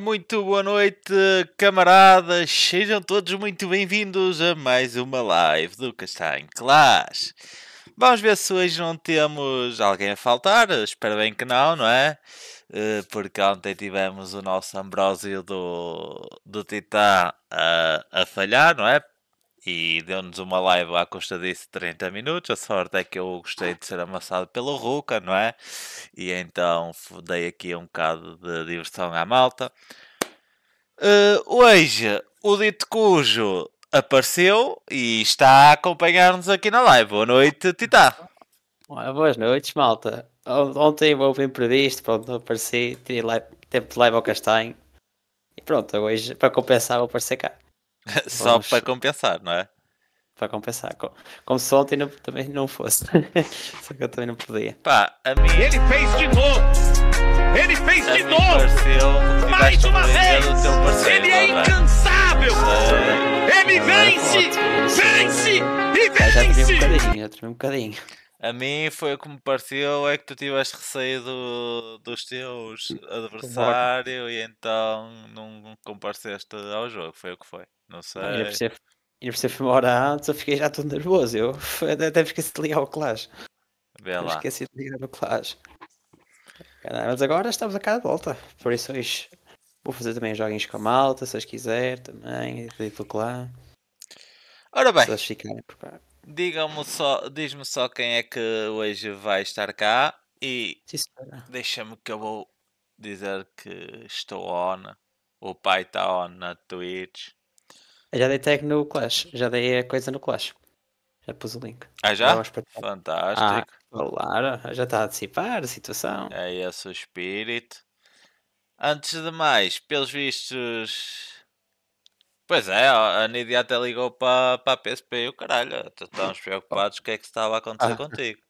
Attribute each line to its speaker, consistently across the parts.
Speaker 1: muito boa noite, camaradas. Sejam todos muito bem-vindos a mais uma live do Castanho Clash. Vamos ver se hoje não temos alguém a faltar. Espero bem que não, não é? Eh, porque ontem tivemos o nosso Ambrósio do, do Titã a, a falhar, não é? e deu-nos uma live à custa disso 30 minutos. A sorte é que eu gostei de ser amassado pelo Ruka, não é? E então dei aqui um bocado de diversão à malta. Uh, hoje o dito cujo apareceu e está a acompanhar-nos aqui na live. Boa noite, Titá.
Speaker 2: boas noites, malta. Ontem houve imprevisto, pronto, apareci, tirei tempo de live ao castanho. E pronto, hoje, para compensar, vou aparecer cá. Só Vamos... para compensar, não é? Para compensar. Como se ontem não, também não fosse. Só que eu também não podia. Pá,
Speaker 1: a mim... Ele fez de novo! Ele fez a de novo!
Speaker 2: Pareceu, Mais uma vez! Parceiro, Ele é, é? incansável! Ele é
Speaker 3: vence! Vence! E
Speaker 1: vence! Eu já tremi um bocadinho, já tremi um bocadinho. A mim foi o que me pareceu, é que tu tiveste receio do, dos teus hum, adversários e então não compareceste ao jogo, foi o que foi. Não sei. Não, eu
Speaker 2: percebo uma hora antes, eu fiquei já todo nervoso. Eu até esqueci de ligar ao Clash. Vê lá. Esqueci de ligar ao Clash. Mas agora estamos a cá de volta. Por isso hoje vou fazer também joguinhos com a malta, se as quiser também, edito lá. Ora bem. Se vocês ficarem por cá
Speaker 1: diga me só, diz-me só quem é que hoje vai estar cá e deixa-me que eu vou dizer que estou on. O pai está on na Twitch.
Speaker 2: já dei tag no Clash, já dei a coisa no Clash. Já pus o link. Ah, já?
Speaker 1: Fantástico.
Speaker 2: Ah, claro, já está a dissipar a situação. É esse o
Speaker 1: espírito. Antes de mais, pelos vistos, Pois é, a Nidia até ligou para, para a PSP e o caralho, estamos preocupados o que é que estava a acontecer ah. contigo.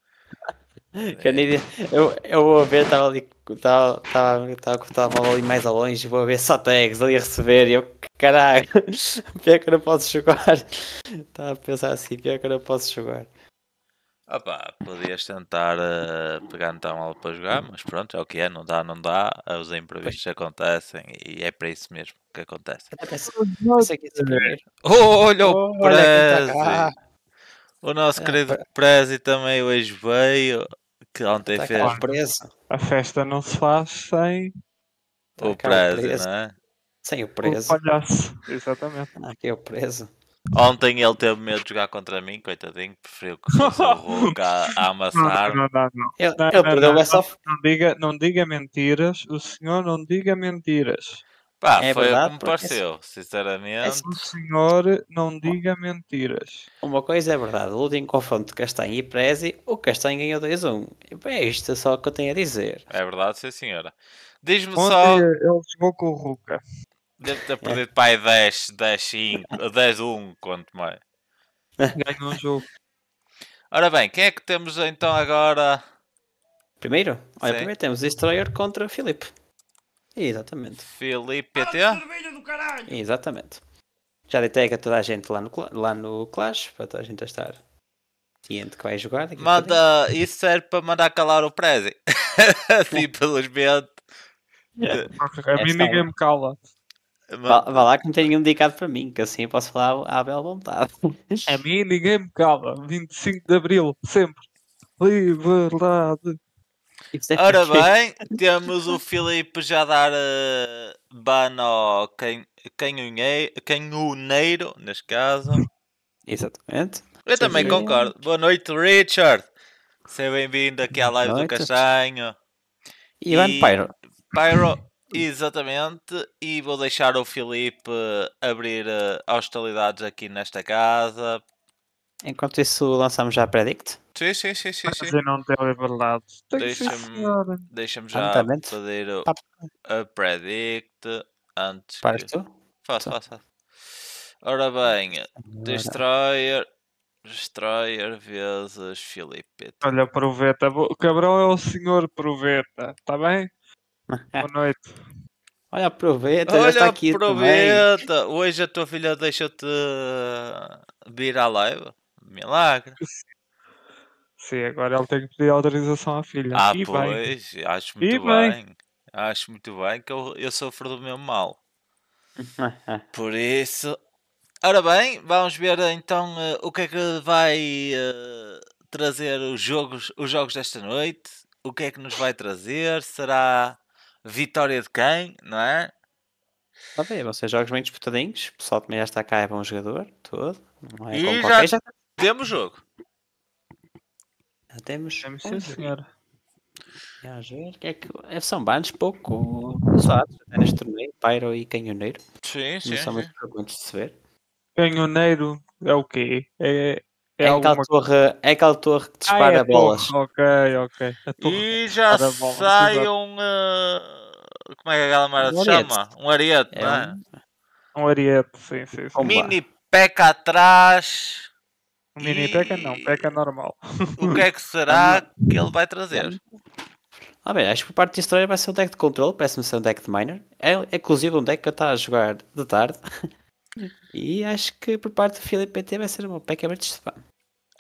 Speaker 2: Que a Nidia, eu, eu vou ver, estava ali, estava, estava, estava, estava ali mais ao longe, vou ver só tags ali a receber e eu, caralho, pior é que eu não posso jogar. Estava a pensar assim, pior é que eu não posso jogar.
Speaker 1: Ah podias tentar uh, pegar então algo para jogar, mas pronto, é o que é, não dá, não dá, eh, os imprevistos acontecem e é para isso mesmo que acontece.
Speaker 4: Oh, olha
Speaker 1: o oh, Prezi! Ah. o nosso é, querido pre... Prezi também hoje veio, que ontem tá fez. Preso.
Speaker 4: A festa não se faz sem
Speaker 1: o tá Prezi, não é? Sem o preso. O
Speaker 2: palhaço,
Speaker 4: exatamente.
Speaker 2: Aqui é o preso.
Speaker 1: Ontem ele teve medo de jogar contra mim, coitadinho, preferiu que fosse o Hulk a, a amassar. Não, não, não, não. Ele, não, perdeu não, essa...
Speaker 4: Não, diga, não diga mentiras, o senhor não diga mentiras.
Speaker 1: Pá, é foi verdade, como pareceu, esse... sinceramente. Esse... O
Speaker 4: senhor não diga
Speaker 2: mentiras. Uma coisa é verdade, o último confronto de Castanho e Prezi, o Castanho ganhou 2-1. É isto só que eu tenho a dizer.
Speaker 1: É verdade, sim senhora.
Speaker 2: Diz-me só.
Speaker 4: Ele jogou com o Ruka.
Speaker 1: Deve ter é. perdido para aí 10, 10, 5, 10, 1, quanto mais.
Speaker 4: Ganhou um jogo.
Speaker 1: Ora bem, quem é que temos então agora?
Speaker 2: Primeiro? Olha, Sim. primeiro
Speaker 1: temos Destroyer contra
Speaker 2: Filipe. Exatamente.
Speaker 1: Filipe PT?
Speaker 2: Exatamente. Já detecta toda a gente lá no, lá no Clash, para toda a gente estar ciente que vai jogar.
Speaker 1: Manda, isso serve para mandar calar o Prezi. Simplesmente. Tipo,
Speaker 4: é, é. A mim ninguém me cala.
Speaker 2: Vá, vá, lá que não tem nenhum dedicado para mim, que assim eu posso falar à
Speaker 4: bela vontade. A mim ninguém me cala. 25 de Abril, sempre. Liberdade. É Ora bem,
Speaker 1: temos o Filipe já dar uh, ban ao canhoneiro, neste caso.
Speaker 2: Exatamente.
Speaker 1: Eu também concordo. Boa noite, Richard. Seja bem-vindo aqui à live do Castanho. E Ivan Pyro. Pyro. Hum. Exatamente, e vou deixar o Filipe eh, abrir eh, hostilidades aqui nesta casa.
Speaker 2: Enquanto isso, lançamos já a Predict?
Speaker 1: Sim, sim, sim, sim. sim. Eu não tenho revelado. Deixa-me deixa ah, já tá Exatamente. fazer o, tá. a Predict antes. Pares que... tu? Faço, tá. faço, faço. Ora bem, Destroyer. Destroyer vezes Filipe. Olha,
Speaker 4: Proveta, o cabrão é o senhor Proveta, está bem? Boa noite. Olha, aproveita, Olha, já está aqui aproveita.
Speaker 1: Também. Hoje a tua filha deixa te eh, vir à live. Milagre. Sim,
Speaker 4: agora ele tem que pedir autorização à filha. Ah, e pois,
Speaker 1: bem. acho muito bem. bem. Acho muito bem que eu, eu sofro do meu mal. Por isso. Ora bem, vamos ver então uh, o que é que vai uh, trazer os jogos, os jogos desta noite. O que é que nos vai trazer? Será vitória de quem, não é?
Speaker 2: Está bem, vão ser jogos bem disputadinhos. O pessoal também já está cá, é bom jogador, todo. Não é e já, já
Speaker 1: temos jogo. Já temos.
Speaker 2: Temos
Speaker 4: sim, senhor.
Speaker 2: Já ver, que é que é, são bandos pouco usados neste torneio, Pyro e Canhoneiro. Sim, sim. Não são muito frequentes de se ver.
Speaker 4: Canhoneiro é o quê? É, é, é, alguma... aquela torre, é aquela torre que dispara ah, é bolas. Ok, ok. E já sai
Speaker 1: um. Uh... Como é que aquela merda um se chama? Um ariete, é não é?
Speaker 4: Um... um ariete, sim, sim. sim. mini
Speaker 1: peca atrás. Um mini e... peca não, peca normal. O que é que será que ele vai trazer?
Speaker 2: Ah, bem, acho que por parte de história vai ser um deck de controle, parece-me ser um deck de miner. É, é inclusive um deck que eu estava a jogar de tarde. E acho que por parte do Felipe PT vai ser uma peca de spam.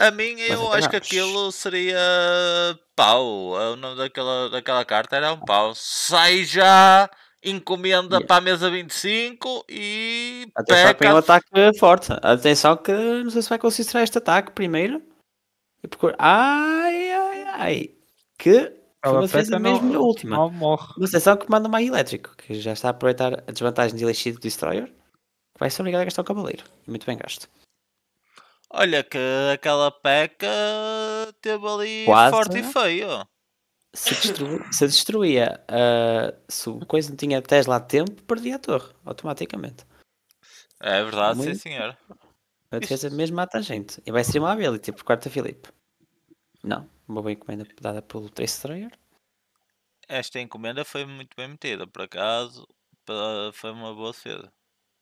Speaker 1: A mim Mas eu acho que aquilo seria pau. O nome daquela, daquela carta era um pau. Sai já, encomenda yeah. para a mesa 25 e.
Speaker 2: Atenção peca. que tem um ataque forte. Atenção que não sei se vai considerar este ataque primeiro. E procura. Ai, ai, ai. Que ela fez a mesmo na última. Não Mas atenção que manda mais elétrico, que já está a aproveitar a desvantagem de Elixir do Destroyer. Que vai ser obrigado a gastar o Cavaleiro. Muito bem gasto.
Speaker 1: Olha que aquela peca teve ali Quase, forte e feio.
Speaker 2: Se, destru... se destruía, uh, se o coisa não tinha Tesla a tempo, perdia a torre, automaticamente.
Speaker 1: É verdade, Muito... sim senhor.
Speaker 2: A defesa Isto... mesmo mata a gente. E vai ser uma ability por quarta Filipe. Não, uma boa encomenda dada pelo Trace Strayer.
Speaker 1: Esta encomenda foi muito bem metida, por acaso foi uma boa cedo.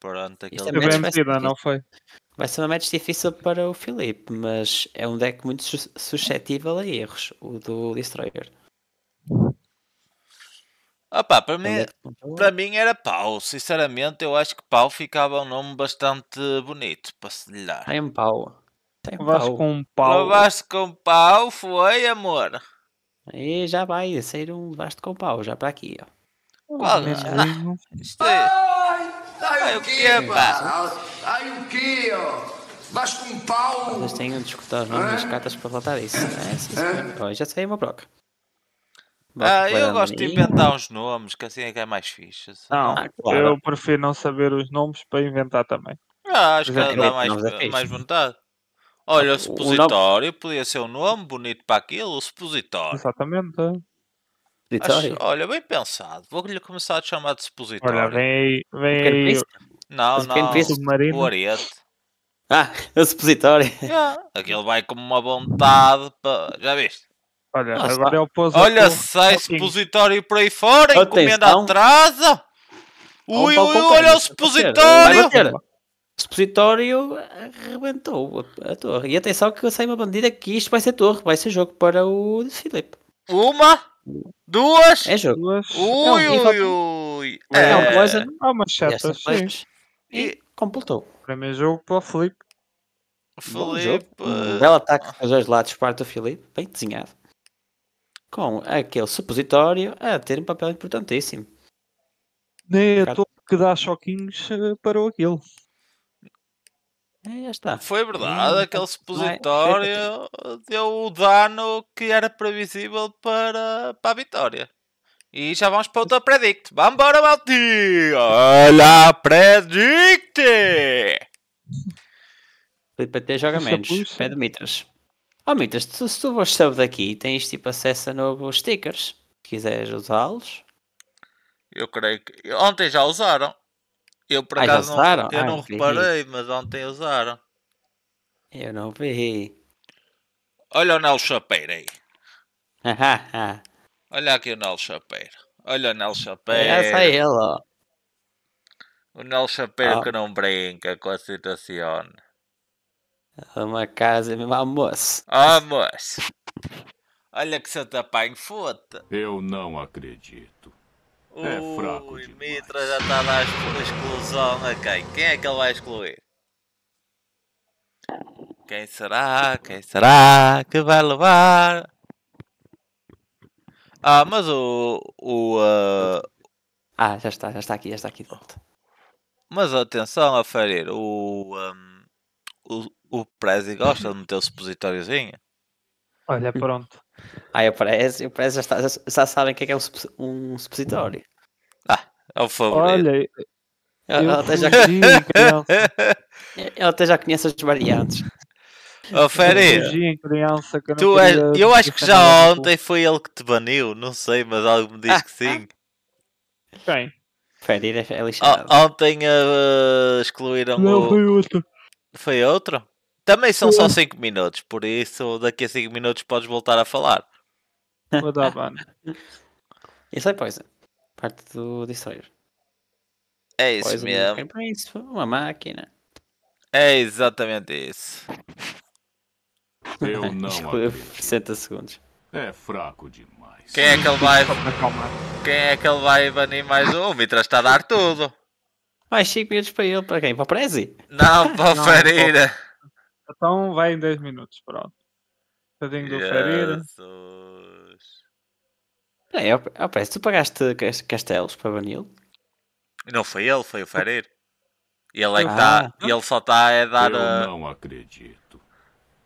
Speaker 1: Pronto, aquele é bem é
Speaker 2: metida, não foi? Vai ser uma match difícil para o Felipe mas é um deck muito suscetível a erros, o do Destroyer.
Speaker 1: Opa, para, é mim, para mim era pau. Sinceramente, eu acho que pau ficava um nome bastante bonito para se lhe dar.
Speaker 2: Tem pau. Tem pau. com pau. Levaste
Speaker 1: com pau, foi, amor.
Speaker 2: E já vai sair um vasto com pau, já para aqui. Ó. Qual? Ah,
Speaker 1: isto é... Aí o quê, pá? Aí o quê, ó? Vais com um pau. Mas
Speaker 2: tenho de escutar os nomes das cartas para relatar isso. É, já
Speaker 4: saí uma broca. Ah, eu gosto de inventar
Speaker 1: uns nomes, que assim é que é mais fixe. Assim. Não, ah, eu
Speaker 4: prefiro não saber os nomes para inventar também. Ah, acho que é dá mais, mais é vontade.
Speaker 1: Olha, o supositório podia ser um nome bonito para aquilo, o supositório.
Speaker 4: Exatamente. É. Acho,
Speaker 1: olha, bem pensado. Vou-lhe começar a chamar de supositório. Olha, vem aí. Vem aí. Tipo não, não. Tipo Submarino. O arete.
Speaker 2: Ah, é o supositório. Yeah.
Speaker 1: Aquilo vai como uma vontade para. Já viste? Olha, Nossa, agora o pôs. Olha, sai supositório por aí fora, oh, encomenda tens, atrasa. Oh, ui, ui, olha o supositório.
Speaker 3: O
Speaker 1: supositório
Speaker 2: arrebentou a, a torre. E atenção que sai uma bandida que isto vai ser torre, vai ser jogo para o
Speaker 4: Filipe. Uma? Duas? É jogo. Duas. Ui, não,
Speaker 1: ui, ui. É, não, duas é... Há umas setas, sim. E
Speaker 4: completou. Primeiro jogo para o Felipe.
Speaker 2: Felipe. Um belo ataque dos dois lados parte do Felipe, bem desenhado. Com aquele supositório a ter um papel importantíssimo.
Speaker 4: Nem a toa que dá choquinhos eh, parou aquilo.
Speaker 1: É, está. Foi verdade, hum, aquele é? supositório é, deu o dano que era previsível para, para a vitória. E já vamos para outra predict. Vamos embora, Malti! Olha a predict!
Speaker 2: Filipe até joga é menos. Pede Mitras. Oh, Mitras, se tu vos daqui, tens tipo acesso a novos stickers. Se quiseres usá-los.
Speaker 1: Eu creio que... Ontem já usaram. Eu por ah, não, eu ah, não reparei, mas ontem usaram. Eu não vi. Olha o Nel Chapeiro aí. Olha aqui o Nel Chapeiro. Olha o Nel Chapeiro. É ele. Ó. O Nel Chapeiro oh. que não brinca com a situação.
Speaker 2: Uma casa mesmo, Ah, moço.
Speaker 1: Olha que seu em foda. Eu não acredito. É fraco. O Mitra já está na exclusão ok? quem? Quem é que ele vai excluir? Quem será? Quem será que vai levar? Ah, mas o. o uh... Ah, já está, já está aqui, já está aqui de volta. Mas atenção a ferir, o. Um, o, o Prezi gosta de meter o supositóriozinho.
Speaker 4: Olha, pronto.
Speaker 2: Aí aparece, aparece já, está, já, já sabem o que é, que é um, um supositório. Ah, é o favorito. Olha, eu, até já... eu até já conheço as variantes. Oh, Ferri, tu és, eu acho que já
Speaker 1: ontem foi ele que te baniu, não sei, mas algo me diz que sim. Quem? Ferri é, é lixado. ontem uh, excluíram não, o... foi outro. Foi outro? Também são só 5 minutos, por isso daqui a 5 minutos podes voltar a falar.
Speaker 2: Vou dar banho. Isso é coisa. Parte do destroyer.
Speaker 1: É isso mesmo.
Speaker 2: É isso, uma máquina.
Speaker 1: É exatamente isso.
Speaker 2: Eu não. 60 segundos. É fraco
Speaker 1: demais. Quem é que ele vai. quem é que ele vai banir mais um? O Mitra está a dar tudo.
Speaker 2: Mais 5 minutos para ele, para quem? Para o Prezi? Não, para o Ferreira.
Speaker 4: Então vai em 10 minutos, pronto. Tadinho do farinha.
Speaker 2: É, é oh, é parece tu pagaste castelos para Vanil?
Speaker 1: Não foi ele, foi o Fareiro. Ele é que ah. Tá, ele só está a dar. Eu a... não acredito.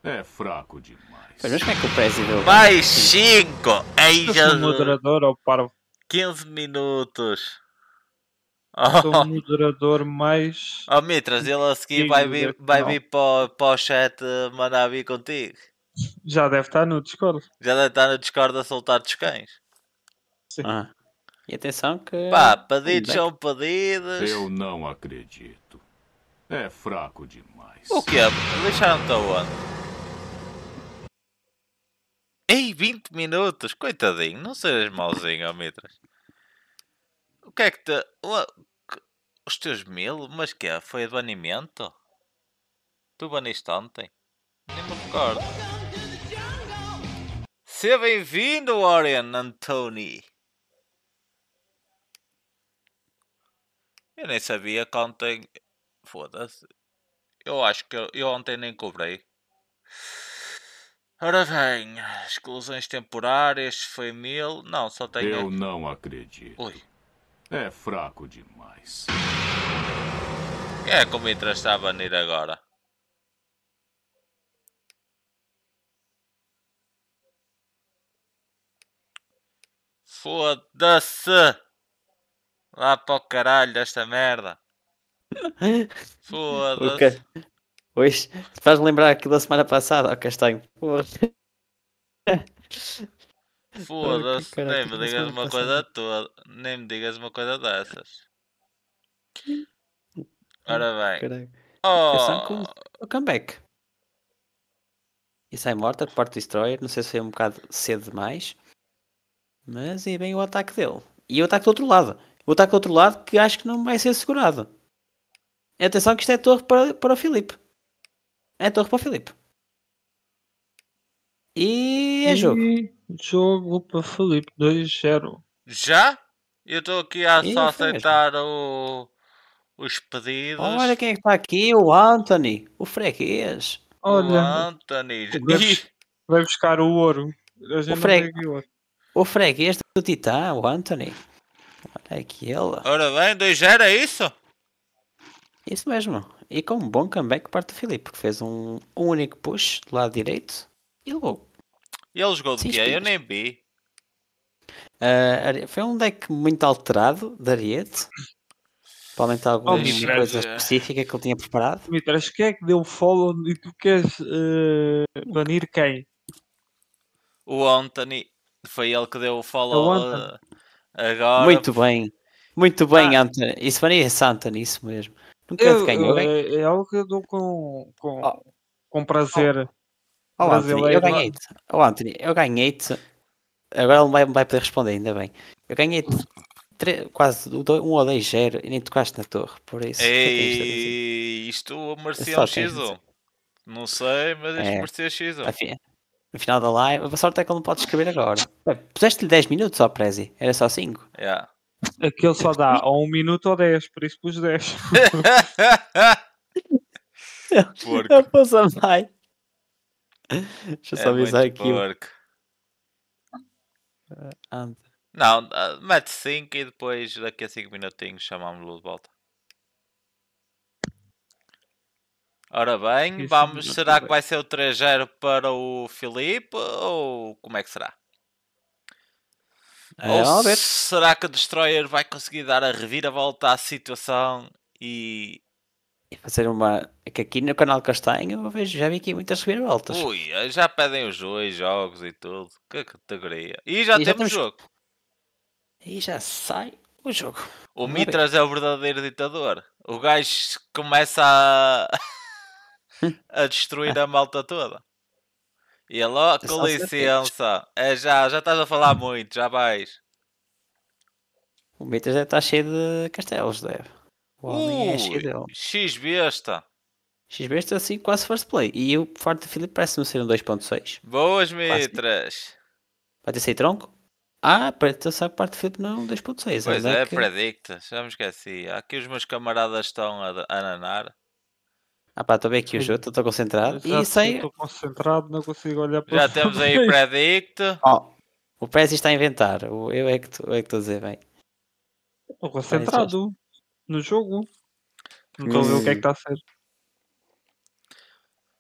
Speaker 4: É fraco demais. Mas como é que o Presidente. Mais 5! Ei, Jesus! O moderador ou para
Speaker 1: 15 minutos.
Speaker 4: Ah. Sou o moderador mais.
Speaker 1: Oh, Mitras, ele a seguir vai vir, vai vir para, para o chat eh, mandar vir contigo.
Speaker 4: Já deve estar no Discord.
Speaker 1: Já deve estar no Discord a soltar dos cães. Sim. Ah. E atenção que. Pá, pedidos são pedidos. Eu não acredito. É fraco demais. O que é? Deixaram-te aonde? Ei, 20 minutos! Coitadinho, não sejas mauzinho, oh, Mitras. O que é que te. Os teus mil? Mas que é? Foi a do banimento? Tu baniste ontem? Nem me recordo. Seja bem-vindo, Orion Anthony. Eu nem sabia que ontem. Foda-se. Eu acho que eu, eu ontem nem cobrei. Ora bem, exclusões temporárias foi mil. Não, só tenho. Eu não acredito. Oi. É fraco demais. Quem é como o Mitra está a banir agora? Foda-se! Lá para o caralho desta merda! Foda-se!
Speaker 3: Hoje
Speaker 2: faz lembrar aquilo da semana passada, ó oh, Castanho. Porra. Foda-se, nem me digas uma coisa
Speaker 1: toda. Nem me digas uma coisa dessas. Ora hum, bem. Oh.
Speaker 3: O
Speaker 2: comeback. E sai morta, parte Destroyer. Não sei se foi um bocado cedo demais. Mas é bem o ataque dele. E o ataque do outro lado. O ataque do outro lado que acho que não vai ser segurado. Atenção que isto é torre para, para o Filipe.
Speaker 4: É torre para o Filipe. E é jogo. E... Jogo para Felipe 2-0.
Speaker 1: Já? Eu estou aqui a só aceitar o, os pedidos. Olha
Speaker 2: quem é está aqui, o Anthony, o freguês.
Speaker 1: Olha, o Anthony.
Speaker 2: Vai, buscar o ouro.
Speaker 1: O, freg...
Speaker 2: o, freguês do Titã, o Anthony. Olha aquele.
Speaker 1: Ora bem, 2-0 é isso?
Speaker 2: Isso mesmo. E com um bom comeback por parte do Filipe, que fez um, um único push do lado direito
Speaker 1: e logo e ele jogou de quê? Eu nem vi.
Speaker 2: Uh, foi um deck muito alterado de Ariete. Provavelmente alguma oh, coisa é. específica que ele tinha preparado.
Speaker 4: acho que é que deu follow e tu queres uh, banir quem?
Speaker 1: O Anthony. Foi ele que deu o é follow uh, agora. Muito
Speaker 4: bem. Muito bem,
Speaker 2: ah. Anthony. Isso para mim é Anthony, isso mesmo. Não quero ganhar.
Speaker 4: É, é algo que eu dou com, com, oh. com prazer. Oh. Oh, Anthony, é eu ganhei-te.
Speaker 2: Oh, Anthony, eu ganhei-te. Agora ele vai, vai poder responder, ainda bem. Eu ganhei-te quase um ou dois zero e nem tocaste na torre, por isso. É
Speaker 1: Ei, isto merecia um X1. Não sei, mas isto é. merecia X1.
Speaker 2: No final da live, a sorte é que ele não pode escrever
Speaker 4: agora. Puseste-lhe 10 minutos ao Prezi, era só 5. Yeah. Aquele é só dá ou 1 um minuto ou 10, por isso pus 10. Porco. Eu, eu
Speaker 2: pus a mais.
Speaker 3: Deixa
Speaker 1: eu é só é avisar aqui. Porco.
Speaker 2: Uh,
Speaker 1: não, ah, mete 5 e depois daqui a 5 minutinhos chamamos-lo de volta. Ora bem, vamos, será que vai ser o 3-0 para o Filipe ou como é que será? É, ou será que o Destroyer vai conseguir dar a reviravolta à situação e
Speaker 2: fazer uma. É que aqui no canal Castanho eu vejo, já vi aqui muitas reviravoltas. Ui,
Speaker 1: já pedem os dois jogos e tudo. Que categoria. E já e temos já temos... jogo.
Speaker 2: E já sai o jogo.
Speaker 1: O Mitras é o verdadeiro ditador. O gajo começa a. a destruir a malta toda. E ele, oh, com licença, é já, já estás a falar muito, já vais.
Speaker 2: O Mitras deve estar cheio de castelos, deve. O homem é uh,
Speaker 1: X-besta.
Speaker 2: X-besta assim quase first play. E o Forte Felipe parece-me ser um 2.6.
Speaker 1: Boas mitras.
Speaker 2: Vai ter sair tronco? Ah, que o parte Filipe não 2.6. É pois é, é que...
Speaker 1: predicta, já me esqueci. Aqui os meus camaradas estão a nanar.
Speaker 2: Ah pá, estou bem aqui o jogo, estou concentrado. Estou
Speaker 4: concentrado, não consigo olhar para Já temos aí predict. Oh,
Speaker 2: o Pérez está a inventar, é eu é que estou é que a dizer bem.
Speaker 4: Estou concentrado no jogo. Não estou a ver o que é que está hum. a ser.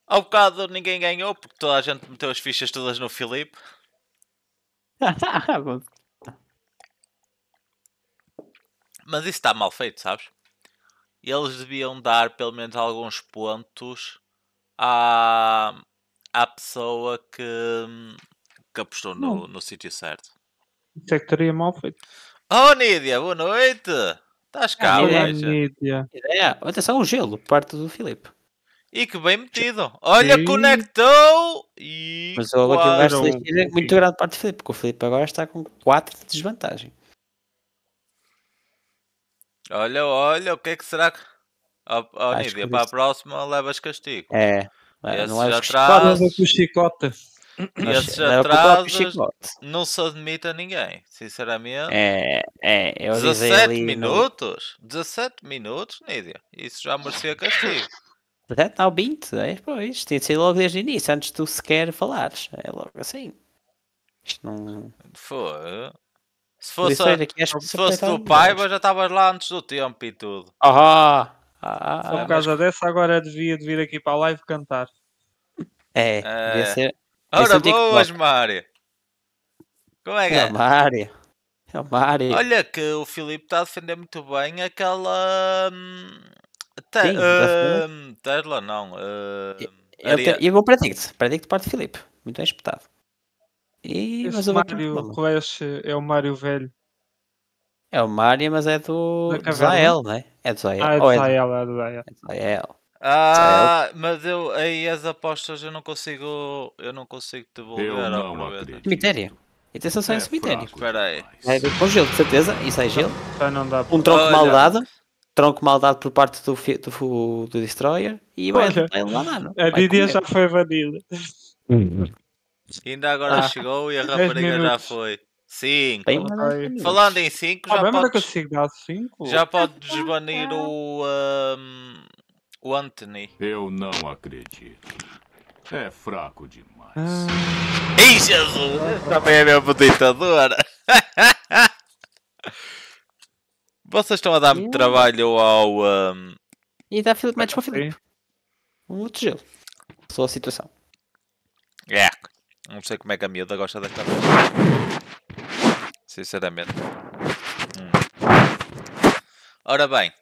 Speaker 1: Há bocado ninguém ganhou porque toda a gente meteu as fichas todas no Filipe. Mas isso está mal feito, sabes? Eles deviam dar pelo menos alguns pontos à, à pessoa que, que apostou no, no sítio certo.
Speaker 4: Isso é que teria mal feito.
Speaker 1: Oh, Nídia, boa noite! Estás ah, é calmo. É. é,
Speaker 4: atenção, o gelo, parte do Filipe.
Speaker 1: E que bem metido. Olha, Sim. conectou! E Mas o gasto da esquerda é muito
Speaker 2: grande parte do Filipe, porque o Filipe agora está com 4 de desvantagem.
Speaker 1: Olha, olha, o que é que será que. Oh, oh Nídia, para a próxima levas castigo. É, Esse não levas castigo. Traz...
Speaker 4: Levas com chicota. Esses atrasos
Speaker 1: não se admite a ninguém, sinceramente. É, é, eu 17 ali, minutos? No... 17 minutos, Nídia? Isso já merecia castigo.
Speaker 2: Portanto, ao 20, é, pois, tem de ser logo desde o início, antes de tu sequer falares. É logo assim. Isto
Speaker 1: não. Foi. Se fosse, a... aqui, é se fosse pai é Paiva, já estavas lá antes do tempo e tudo.
Speaker 4: Ah, ah, Só por causa mas... dessa, agora devia de vir aqui para a live cantar.
Speaker 1: É, é. devia ser. Ora boas, Mário! Como é que é? é?
Speaker 2: Mário! É Mário!
Speaker 1: Olha que o Filipe está a defender muito bem aquela... Hum, te... Sim, uh, Tesla não. Uh, eu, eu,
Speaker 2: eu vou predict, predict parte de Filipe, muito bem espetado. E, mas o Mario
Speaker 4: Clash é o Mario velho. É o Mário, mas é do, Zael, né? É do Zael. Ah, é do Zael, é do Zael.
Speaker 2: É do Zael.
Speaker 1: Ah, é. mas eu aí as apostas eu não consigo. Eu não consigo devolver não, não Cemitério.
Speaker 2: Atenção só em é cemitério. É
Speaker 1: Espera aí. É, é com
Speaker 2: gelo, de certeza. Isso é gelo. Então um tronco mal dado. Tronco mal dado por parte do, do, do Destroyer. E vai, vai lá mano. A
Speaker 4: Didia já foi banido
Speaker 1: Ainda agora ah, chegou e a rapariga já foi. 5. Falando em 5, ah, já, ah,
Speaker 4: podes, já
Speaker 1: pode desbanir o. Um, o Anthony. Eu não acredito. É fraco demais. Ah. Ei, Jesus! Também é meu ditador. Vocês estão a dar-me hum. trabalho ao. Um...
Speaker 2: E dá tá, Filipe, mais para o Filipe. Um outro gelo. Só a situação.
Speaker 1: É. Não sei como é que a miúda gosta da cabeça. Sinceramente. Hum. Ora bem.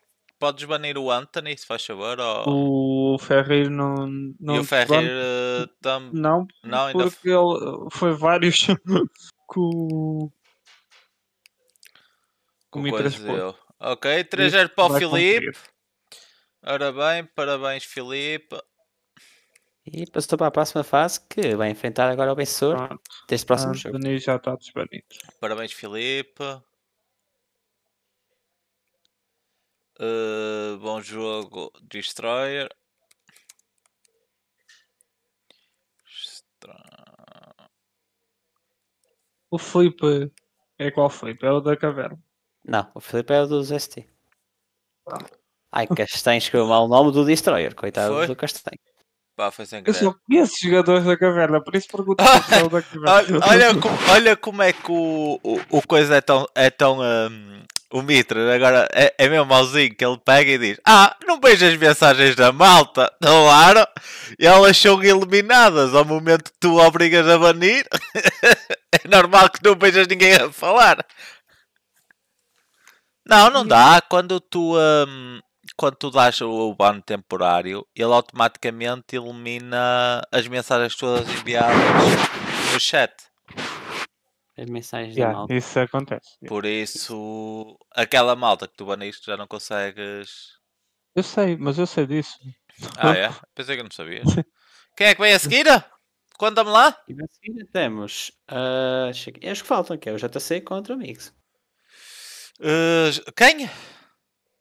Speaker 1: Podes banir o Anthony, se faz favor?
Speaker 4: Ou... O Ferreira não. não e o Ferreira
Speaker 1: também. Não, não, porque
Speaker 4: ele foi vários com. Com o Brasil.
Speaker 1: Ok, 3-0 para o Filipe. Ora bem, parabéns, Filipe.
Speaker 2: E passou para a próxima fase que vai enfrentar agora o vencedor deste próximo ah, jogo. já
Speaker 4: está desbanido.
Speaker 1: Parabéns, Filipe. Uh, bom jogo, Destroyer.
Speaker 4: O Felipe é qual Felipe? É o da caverna.
Speaker 2: Não, o Felipe
Speaker 4: é o dos ST.
Speaker 2: Ah. Ai, Castanhos, que é o mau nome do Destroyer, coitado Foi?
Speaker 4: do Castanho.
Speaker 1: Pá, foi sem Eu só
Speaker 4: conheço jogadores da caverna, por isso pergunto ao da caverna. olha, como,
Speaker 1: olha como é que o, o, o coisa é tão. É tão um, o Mitra agora é, é mesmo mauzinho que ele pega e diz: Ah, não vejo as mensagens da malta, claro, e elas são eliminadas ao momento que tu obrigas a banir. é normal que não vejas ninguém a falar. Não, não hum. dá. Quando tu. Um, quando tu dás o ban temporário, ele automaticamente elimina as mensagens todas enviadas no chat. As mensagens yeah, da malta. Isso acontece. Por isso, aquela malta que tu baniste já não consegues.
Speaker 4: Eu sei, mas eu sei disso. Ah, é?
Speaker 1: Pensei que não sabias. Quem é que vem a seguir? Conta-me lá. E na seguida temos uh, ah,
Speaker 2: as que faltam, que é o JC contra o Mix. Uh, quem?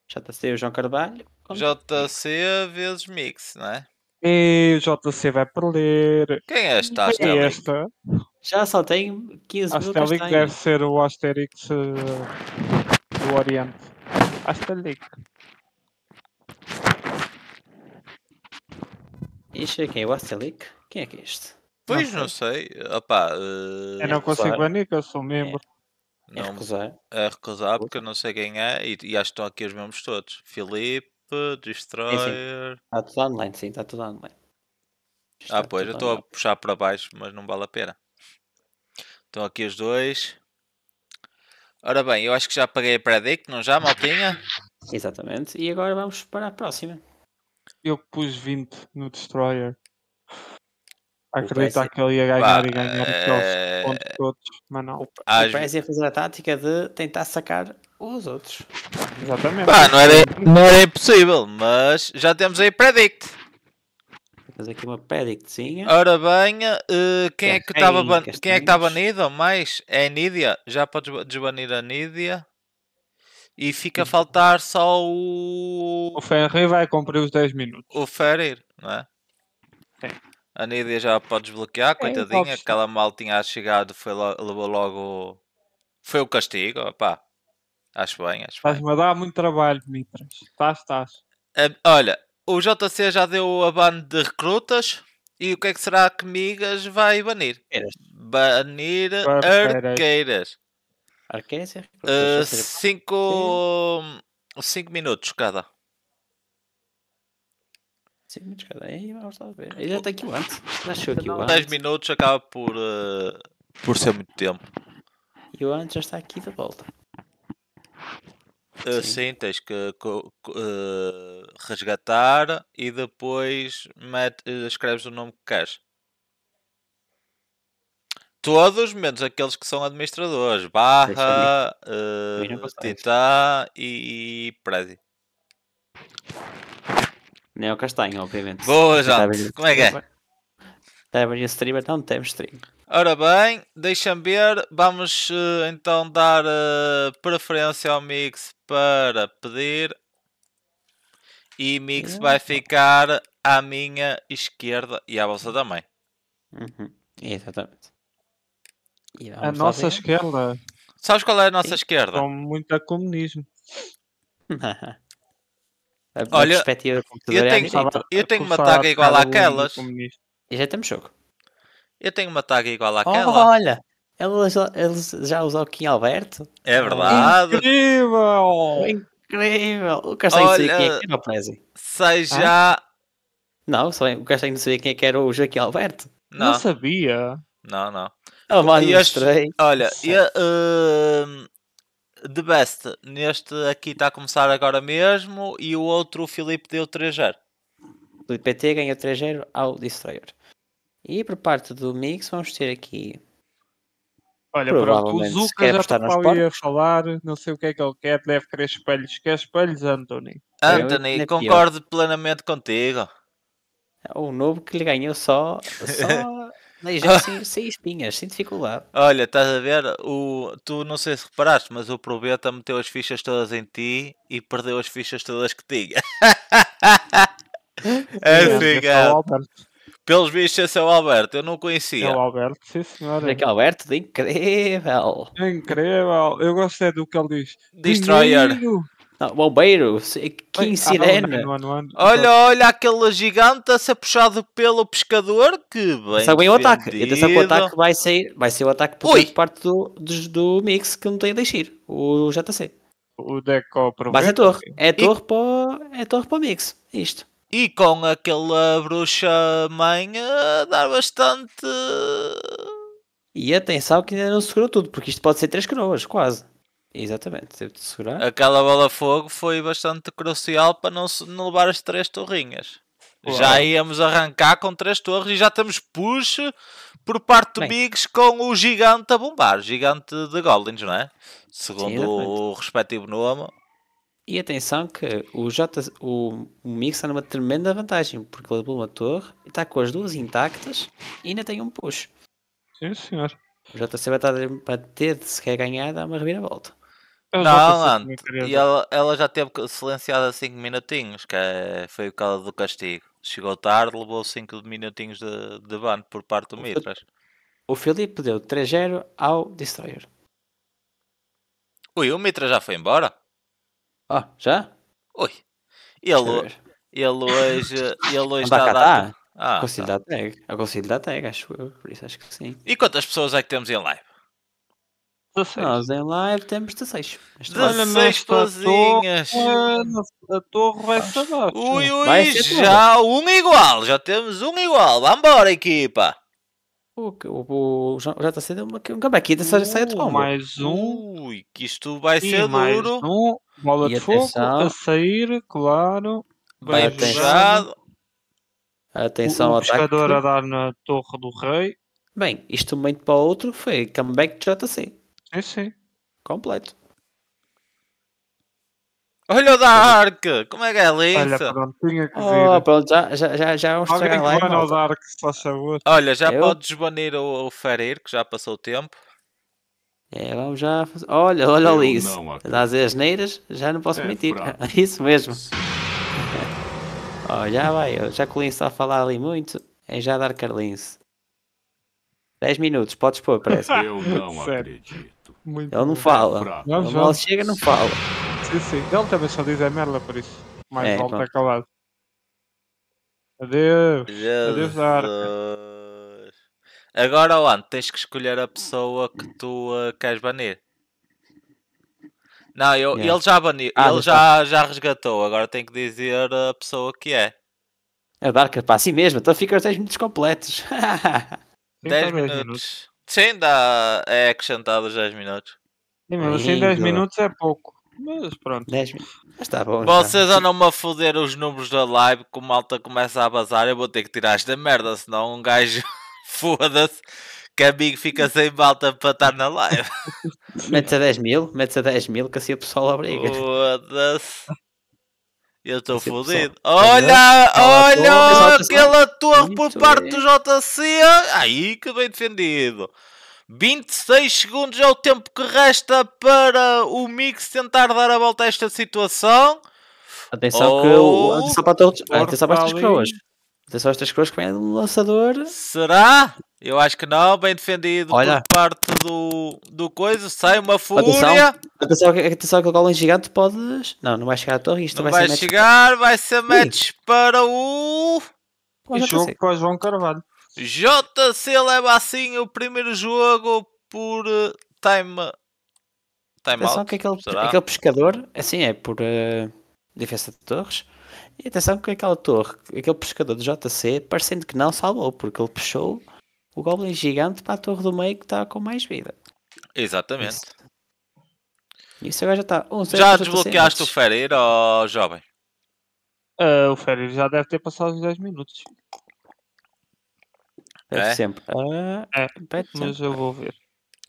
Speaker 4: JC o João Carvalho.
Speaker 1: É é? JC vezes Mix, não é?
Speaker 4: E o JC vai perder. Quem é esta é Asterix? esta?
Speaker 1: Já só tem 15
Speaker 4: minutos. Asterix deve ser o Asterix uh, do Oriente. Asterix. Isto
Speaker 1: é quem? O Asterix?
Speaker 4: Quem é que é este?
Speaker 1: Pois não, não sei. sei. Opa, uh... Eh, eu não consigo claro.
Speaker 4: banir, eu sou membro. Não, a recusar.
Speaker 1: A recusar, porque eu não sei quem é e, e acho que estão aqui os mesmos todos. Filipe, Destroyer.
Speaker 2: Está tudo online, sim, está tudo online. Ah, está ah, pois, eu estou a
Speaker 1: puxar para baixo, mas não vale a pena. Estão aqui os dois. Ora bem, eu acho que já paguei a predict, não já, maltinha?
Speaker 2: Exatamente, e agora vamos
Speaker 4: para a próxima. Eu pus 20 no Destroyer acredito que ele ia ganhar e ganhar os uh, eh, pontos todos, mas não. O, ah, ia
Speaker 2: fazer a tática de tentar sacar os outros.
Speaker 1: Exatamente. não, era, não era impossível, mas já temos aí predict. Fazer aqui uma predictzinha. Ora bem, uh, quem, é que estava quem é que está banido? Mais? É a Nidia. Já podes desbanir a Nidia. E fica a faltar
Speaker 4: só o. O Ferry vai cumprir os 10 minutos.
Speaker 1: O Ferry, não é? Sim. A Nídia já pode desbloquear, coitadinha, aquela mal tinha chegado, foi logo, levou logo. Foi o castigo, pá. Acho bem, acho bem. Estás-me a dar muito trabalho, Mitras. Estás, estás. olha, o JC já deu a ban de recrutas. E o que é que será que Migas vai banir? Banir arqueiras. Arqueiras? 5 uh, é? eh, cinco, cinco minutos cada.
Speaker 2: Sim, mas cara, aí é, vamos lá ver.
Speaker 1: Ele já está aqui antes. Nasceu aqui antes. 10 minutos acaba por, uh, por ser muito tempo. E o antes já está aqui de volta. Uh, sim. sim. tens que uh, resgatar e depois escreves o nome que queres. Todos, menos aqueles que são administradores. Barra, uh, Titã e, e Prédio
Speaker 2: nem é o castanho, obviamente. Boa, João. Como é que é? Está a abrir o streamer? Então, temos stream.
Speaker 1: Ora bem, deixa-me ver. Vamos uh, então dar uh, preferência ao Mix para pedir. E Mix vai ficar à minha esquerda e à vossa também. Uhum. Exatamente. A nossa esquerda. Sabes qual é a nossa Sim. esquerda? Com
Speaker 4: muito a comunismo.
Speaker 1: Olha, perspectiva do computador é eu tenho, é eu tenho uma taga igual àquelas.
Speaker 2: E já temos jogo.
Speaker 1: Eu tenho uma taga igual àquela. Oh, olha, eles,
Speaker 2: eles já usou o Kim Alberto.
Speaker 1: É verdade. Incrível! Incrível!
Speaker 4: O Castanho olha, sabia quem é que era o
Speaker 2: Prezi. Sei ah? já. Ah? Não, só, o Castanho não sabia quem é que era o Joaquim Alberto. Não, não
Speaker 4: sabia.
Speaker 2: Não, não. Oh, mano, eu mostrei.
Speaker 1: Olha, e, uh, The Best, neste aqui está a começar agora mesmo e o outro o Filipe deu 3-0.
Speaker 2: Filipe PT ganhou 3-0 ao Destroyer. E por parte do Mix vamos ter aqui. Olha, provavelmente. o Zucca já está mal
Speaker 4: ia falar, não sei o que é que ele quer, deve querer espelhos. Quer espelhos, Anthony? Anthony, concordo
Speaker 1: pior. plenamente contigo. É o
Speaker 4: novo que
Speaker 2: lhe ganhou só, só Beijos sem, sem espinhas, sem dificuldade.
Speaker 1: Olha, estás a ver? O, tu não sei se reparaste, mas o Probeta meteu as fichas todas em ti e perdeu as fichas todas que tinha. É assim, é Pelos bichos, esse é o Alberto, eu não o é conhecia. É o Alberto,
Speaker 4: sim senhora. É que é,
Speaker 1: Alberto de incrível. incrível, eu gostei do que ele diz. Destroyer. Dinheiro. Não, bombeiro,
Speaker 2: que incidente! Ah, é, né?
Speaker 4: é-
Speaker 2: olha,
Speaker 1: olha aquele gigante a ser puxado pelo pescador que bem. Sai bem o ataque. Atenção que o ataque vai sair,
Speaker 2: vai ser o ataque por parte do, do, do, mix que não tem a deixar. O JC. O Deco para Mas é torre. É torre, e...
Speaker 1: para, é torre para o mix. Isto. E com aquela bruxa mãe eh, dá bastante.
Speaker 2: E atenção que ainda não segurou tudo, porque isto pode ser três coroas, quase. Exatamente, teve de segurar.
Speaker 1: Aquela bola a fogo foi bastante crucial para não, se, não levar as três torrinhas. Já íamos arrancar com três torres e já temos push por parte do Bem. Biggs com o gigante a bombar, gigante de Goblins, não é? Segundo Sim, o respectivo nome. E atenção
Speaker 2: que o, J, o, o Mix está numa tremenda vantagem, porque ele pulou uma torre, está com as duas intactas e ainda tem um push. Sim, senhor. O JC vai, estar, para ter de se quer ganhar, dá uma reviravolta. Eu não, mano. E
Speaker 1: ela, ela, já teve silenciada 5 minutinhos, que é, foi o caso do castigo. Chegou tarde, levou 5 minutinhos de, de ban por parte do Mitras.
Speaker 2: O Felipe deu 3-0 ao Destroyer.
Speaker 1: Ui, o Mitras já foi embora?
Speaker 2: Ah, oh, já?
Speaker 1: Ui. E ele, ele hoje, ele hoje está a dar... Ah, Conselho
Speaker 2: tá. da tag. A é Conselho da tag, acho eu. Por isso acho que sim.
Speaker 1: E quantas pessoas é que temos em live?
Speaker 2: 16. Nós em live temos 16. 16 é pazinhas.
Speaker 4: A torre vai acabar. abaixo. Ui, ui, vai já tudo. um igual.
Speaker 1: Já temos um igual. Vambora, equipa.
Speaker 2: O, o, o, o JC deu uma, um comeback. Ainda uh, sai
Speaker 1: de combo. Uh, mais um. Ui, que isto vai e ser duro.
Speaker 4: Um. Bola e de fogo a sair, claro. Bem puxado. Atenção o, o ao pescador a dar na torre do rei. Bem, isto de um momento para o outro foi comeback de JC. É sim. Completo.
Speaker 1: Olha o Dark! Como é que é lindo? Olha, pronto, tinha que oh, vir. Oh,
Speaker 2: pronto, já, já, já, já vamos Alguém chegar lá. Alguém o Dark, se faz favor. Olha, já Eu? podes
Speaker 1: banir o, o Ferir, que já passou o tempo.
Speaker 2: É, vamos já fazer... Olha, olha o Liz. Às asneiras, já não posso é mentir. Isso mesmo. oh, já vai, já que o Lins está a falar ali muito, é já Dark Lince. 10 minutos, podes pôr, parece. Eu não
Speaker 4: acredito. Muito
Speaker 2: ela não bom. fala. Não, ela, chega e não fala.
Speaker 4: Sim, sim. Ele também só diz a merda, por isso. Mais é, vale então. estar calado. Adeus. Jesus. Adeus da arca.
Speaker 1: Agora, Luan, tens que escolher a pessoa que tu uh, queres banir. Não, eu, yeah. ele já baniu, ah, ele já, já resgatou, agora tem que dizer a pessoa que é.
Speaker 2: É Darker, para si mesmo, então fica os 10 minutos completos.
Speaker 1: 10 minutos. minutos. Sim, dá. É acrescentado tá, os 10 minutos. Sim, mas assim 10 minutos
Speaker 2: é pouco. Mas pronto. 10 minutos. Mas tá bom. Vocês já.
Speaker 1: andam-me a foder os números da live. Que o malta começa a bazar. Eu vou ter que tirar esta merda. Senão um gajo foda-se. Que amigo fica sem malta para estar na live.
Speaker 2: Mete-se a 10 mil, mete-se a 10 mil que assim o pessoal obriga.
Speaker 1: Foda-se. Eu estou é fodido. Olha, olha aquela torre por parte do JC. Aí que bem defendido. 26 segundos é o tempo que resta para o Mix tentar dar a volta a esta situação.
Speaker 2: Atenção oh, que o, oh, atenção para todos, atenção para estas coroas. Atenção a estas coroas que vem do lançador.
Speaker 1: Será? Eu acho que não, bem defendido Olha. por parte do, do coisa, sai uma fúria.
Speaker 2: Atenção, atenção que o Golem Gigante pode. Não, não vai chegar à torre,
Speaker 1: isto não vai, vai ser chegar, match... vai ser match para o. E jogo para o João Carvalho. JC leva assim o primeiro jogo por eh, time. Time atenção out, que aquele, aquele
Speaker 2: pescador, assim é, por uh, defesa de torres. E atenção que aquela torre, aquele pescador do JC, parecendo que não salvou, porque ele puxou o Goblin gigante para a torre do meio que está com mais vida.
Speaker 1: Exatamente. Isso.
Speaker 4: Isso agora já está. Um, já desbloqueaste o
Speaker 1: Ferir, ó jovem?
Speaker 4: Uh, o Ferir já deve ter passado os 10 minutos. Deve é? sempre. Uh, é, mas eu vou ver.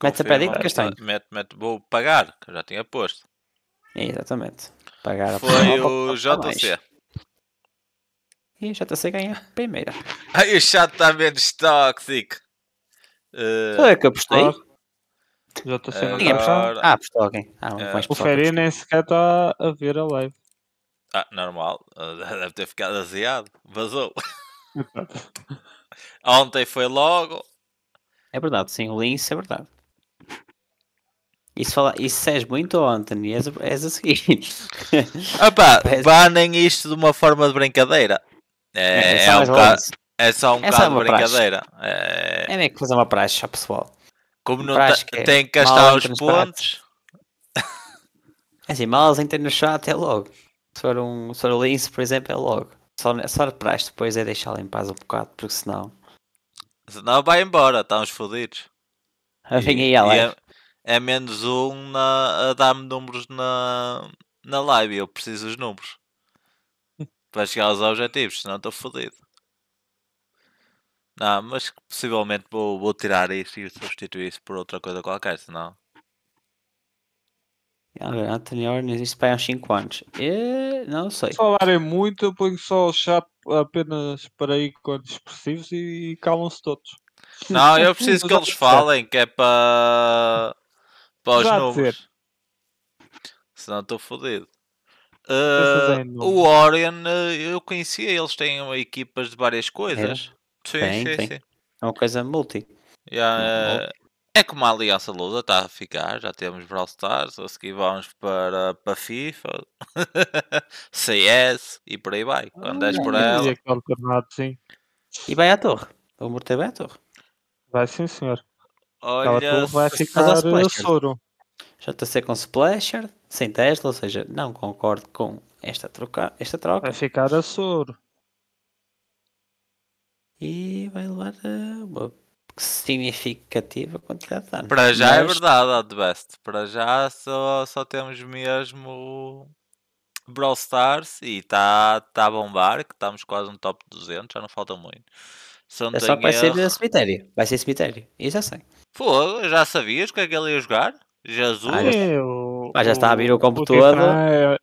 Speaker 4: Mete a pedida que
Speaker 1: castanho. Mete, mete, vou pagar, que eu já tinha posto.
Speaker 2: Exatamente. Pagar Foi a Foi o JC. E já está a ganhar a primeira.
Speaker 1: Aí o chat tá está menos tóxico. Uh, eh, Foi que apostei.
Speaker 4: Já estou sem eh, Ninguém apostou? Ah, apostou alguém. Ah, uh, o Ferry nem sequer está a ver a live.
Speaker 1: Ah, normal. Deve ter ficado aziado. Vazou. Ontem foi logo.
Speaker 2: É verdade, sim, o Lin, isso é verdade. Isso, fala, isso és muito, ontem és, és a assim. seguir. Opa,
Speaker 1: banem isto de uma forma de brincadeira. É, é, é, um ca... é só um é bocado é brincadeira. É... é meio que fazer uma praxe ao pessoal. Como não que é tem que gastar os pontos.
Speaker 2: é assim, mal entra no chat é logo. Se for um, se for um lince, por exemplo, é logo. Só, só de praxe depois é deixá-lo em paz um bocado, porque senão.
Speaker 1: Senão vai embora, estamos fodidos. Vem aí a é live. É, é, menos um na, a dar-me números na, na live, eu preciso dos números para chegar aos objetivos, senão estou fodido. Não, mas possivelmente vou, vou tirar isso e substituir isso por outra coisa qualquer, senão.
Speaker 4: Anthony Orne existe para 5 anos. Eu não sei. Se falarem é muito, eu ponho só o chá apenas para ícones expressivos e calam-se todos. Não, eu preciso que eles falem,
Speaker 1: que é para, para os novos números. Senão estou fodido. Uh, o Orion, ah, eu conhecia, eles têm equipas de várias coisas. É. Sim, tem, sim, tem. sim,
Speaker 2: É uma coisa multi.
Speaker 1: Yeah, é, é como a Aliança Lusa está a ficar, já temos Brawl Stars, a seguir vamos para, para FIFA, CS e por aí vai. Quando ah, és por ela.
Speaker 2: E vai à torre. O Morte vai à torre. Vai sim, senhor. Olha, vai ficar eh, Splasher. Já está a ser com Splasher sem Tesla, ou seja, não concordo com esta troca. Esta troca. Vai
Speaker 4: ficar a soro.
Speaker 2: E vai levar uma significativa quantidade de anos. Para já é Mas... é
Speaker 1: verdade, at best. Para já só, só temos mesmo Brawl Stars e está tá a bombar, que estamos quase no top 200, já não falta muito. não é só que vai erro...
Speaker 2: ser cemitério. Vai ser cemitério. Isso já sei.
Speaker 1: Pô, já sabias que é que ele ia jogar? Jesus! eu mas ah, já está a abrir o computador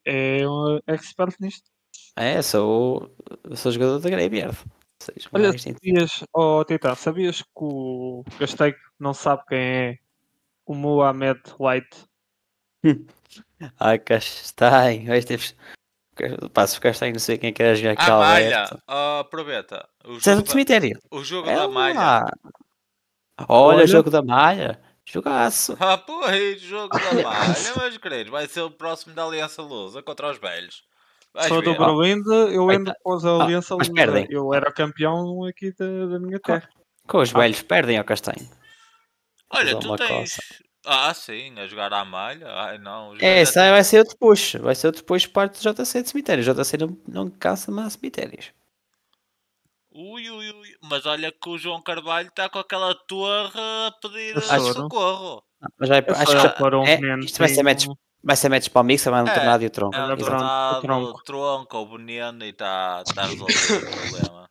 Speaker 4: É, é um expert nisto.
Speaker 2: É, sou, sou jogador da Greybeard.
Speaker 4: Olha, sabias, oh, Tita, sabias que o Gastego não sabe quem é o Mohamed Light?
Speaker 2: Ai, Castanho, hoje teve. Passo o Castanho, não sei quem é quer jogar ah, aqui. A malha,
Speaker 1: uh, aproveita. O jogo, é do da... cemitério. o jogo da malha.
Speaker 2: Olha, Olha, o jogo da malha. Jogaço.
Speaker 1: Ah, porra, jogo da malha, mas querido, vai ser o próximo da Aliança Lusa contra os velhos. Vais
Speaker 4: Sou do Berlinde, eu ando ah, pós a ah, Aliança oh, Lusa. Perdem. Eu era campeão aqui da, da minha terra.
Speaker 2: Com, os ah. velhos perdem ao Castanho. Olha, é tu tens.
Speaker 1: Ah, sim, a jogar à malha. Ai, não. É, vai
Speaker 2: ser outro push. Vai ser outro push parte do JC de cemitério. O JC não, não caça mais cemitérios.
Speaker 1: Ui, ui, ui. Mas olha que o João Carvalho está com aquela torre a pedir acho, socorro.
Speaker 2: Ah, mas vai, acho que já, para um é, isto vai ser match, vai ser match para o Mix, vai no é, tornado e tá o tronco. É, o, tronco.
Speaker 1: o tronco, o Boniano, e está tá resolvido o problema.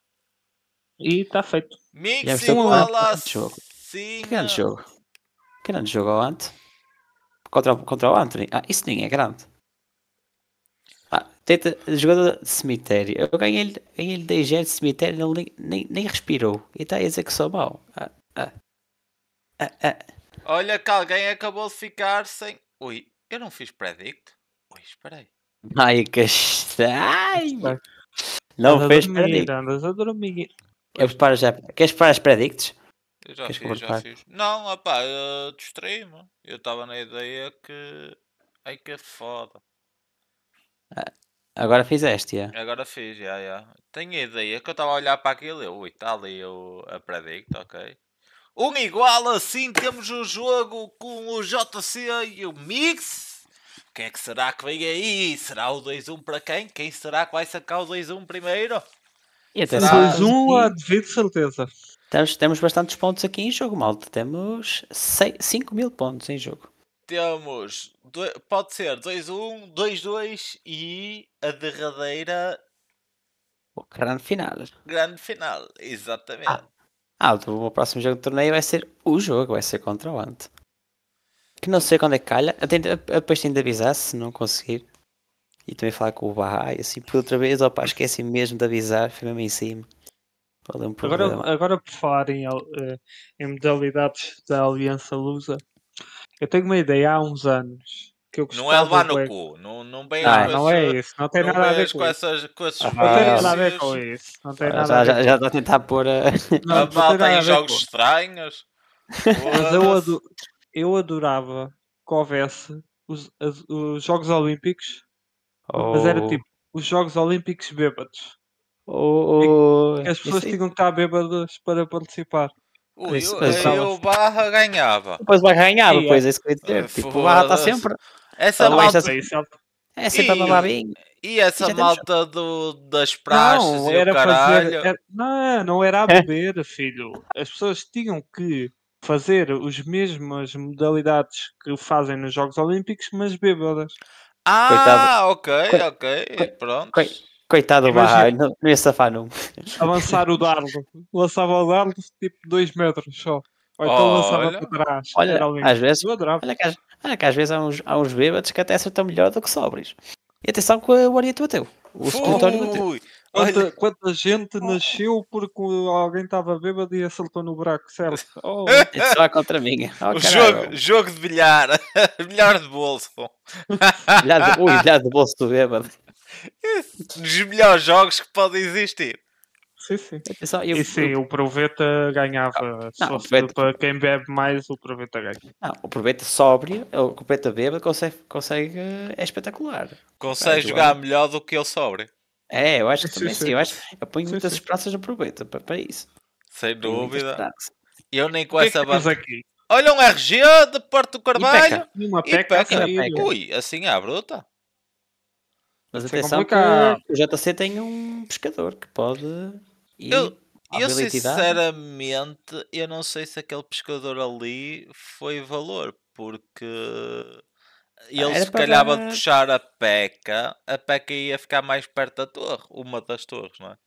Speaker 2: E está feito. Mix igual a Que grande jogo. Que grande jogo ao Ant. Contra, contra o Anthony. Ah, isso nem é grande. Tenta, jogador de cemitério. Eu ganhei-lhe ganhei 10 de cemitério, não, nem, nem respirou. E está a dizer que sou mau. Ah, ah, ah. Ah,
Speaker 1: Olha que alguém acabou de ficar sem. Ui, eu não fiz predict. Ui, esperei.
Speaker 2: Ai, castanho! Não fez predict.
Speaker 4: Andas a
Speaker 1: dormir.
Speaker 2: Eu preparo já. Queres preparar as predicts? Eu já Queres fiz, já fiz.
Speaker 1: Não, opá, eh, eu distraí-me. Eu estava na ideia que. Ai que foda. Ah, Agora
Speaker 2: fizeste, é?
Speaker 1: Agora fiz, já, já. Tenho a ideia que eu estava a olhar para aquilo e eu, ui, está ali o, a Predict, ok. Um igual assim temos o jogo com o JC e o Mix. Quem é que será que vem aí? Será o 2-1 para quem? Quem será que vai sacar o 2-1 primeiro? E até
Speaker 4: será... 2-1 a devido certeza.
Speaker 2: Temos, temos bastantes pontos aqui em jogo, malta. Temos 6, 5 mil pontos em jogo
Speaker 1: temos. Pode ser 2-1, 2-2 e a derradeira.
Speaker 2: O grande final.
Speaker 1: Grande final, exatamente. Ah,
Speaker 2: ah o próximo jogo do torneio vai ser o jogo, vai ser contra o Ante. Que não sei quando é que calha. Eu tenho, depois tenho de avisar se não conseguir. E também falar com o e assim, por outra vez, opa, esqueci mesmo de avisar, foi mesmo em cima. Um agora,
Speaker 4: agora por falar em, eh, em modalidades da Aliança Lusa, eu tenho uma ideia há uns anos. Que eu não é levar no cu, não, não bem não, não é isso, não tem não nada a ver com, com essas Ah, não tem ah, nada a ver com isso. Não tem ah, nada já, já, estou a tentar pôr a,
Speaker 1: não, a malta em jogos com. estranhos. Mas eu, ado
Speaker 4: eu adorava que houvesse os, as, os Jogos Olímpicos, oh. mas era oh. tipo os Jogos Olímpicos bêbados. Oh, oh. oh. as pessoas tinham que estar bêbadas para participar o isso, eu, eu,
Speaker 1: Barra ganhava. Depois o Barra ganhava, pois é isso que eu ia é, dizer. Tipo, o Barra está sempre. Essa malta. É sempre e, a E essa malta do, das praxes não, era Fazer, era, não, não era
Speaker 4: a beber, filho. As pessoas tinham que fazer as mesmas modalidades que fazem nos Jogos Olímpicos, mas bêbadas. Ah, Coitado. ok, ok. Pronto. Coitado do Barra, não, ia safar nunca. Avançar o dardo. Lançava o dardo tipo 2 metros só. Ou então oh, lançava olha, para trás. Olha, às
Speaker 2: vezes, olha, que, às, olha que às vezes há uns, há uns bêbados que até acertam melhor do que sobres. E atenção que o Ariete bateu.
Speaker 4: O secundário bateu. Quanta, quanta, gente nasceu porque alguém estava bêbado e acertou no buraco, certo? Oh.
Speaker 2: É contra mim. Oh, o jogo,
Speaker 1: jogo, de bilhar. bilhar de bolso.
Speaker 2: bilhar de, ui, bilhar de bolso do bêbado
Speaker 1: dos melhores jogos que podem existir. Sim, sim.
Speaker 4: É só, eu, e sim, eu... o Proveta ganhava. Ah, não, proveta... Para quem bebe mais, o Proveta ganha. Não, o Proveta
Speaker 2: sóbrio,
Speaker 4: o Proveta bêbado consegue, consegue. É espetacular.
Speaker 2: Consegue jogar
Speaker 1: melhor do que ele sóbrio.
Speaker 2: É, eu acho que sim, também sim. sim. Eu, acho, eu ponho sim, muitas sim. esperanças no Proveta para, para isso.
Speaker 1: Sem dúvida. Eu nem com é essa base. aqui? Olha um RG de Porto do Carvalho. E, peca. e, uma peca. E peca. Ui, assim é bruta. Mas Isso é atenção é que
Speaker 2: o JC tem um pescador que pode ir eu, eu
Speaker 1: sinceramente eu não sei se aquele pescador ali foi valor, porque ah, ele Era se calhava para... de puxar a peca, a peca ia ficar mais perto da torre, uma das torres, não é?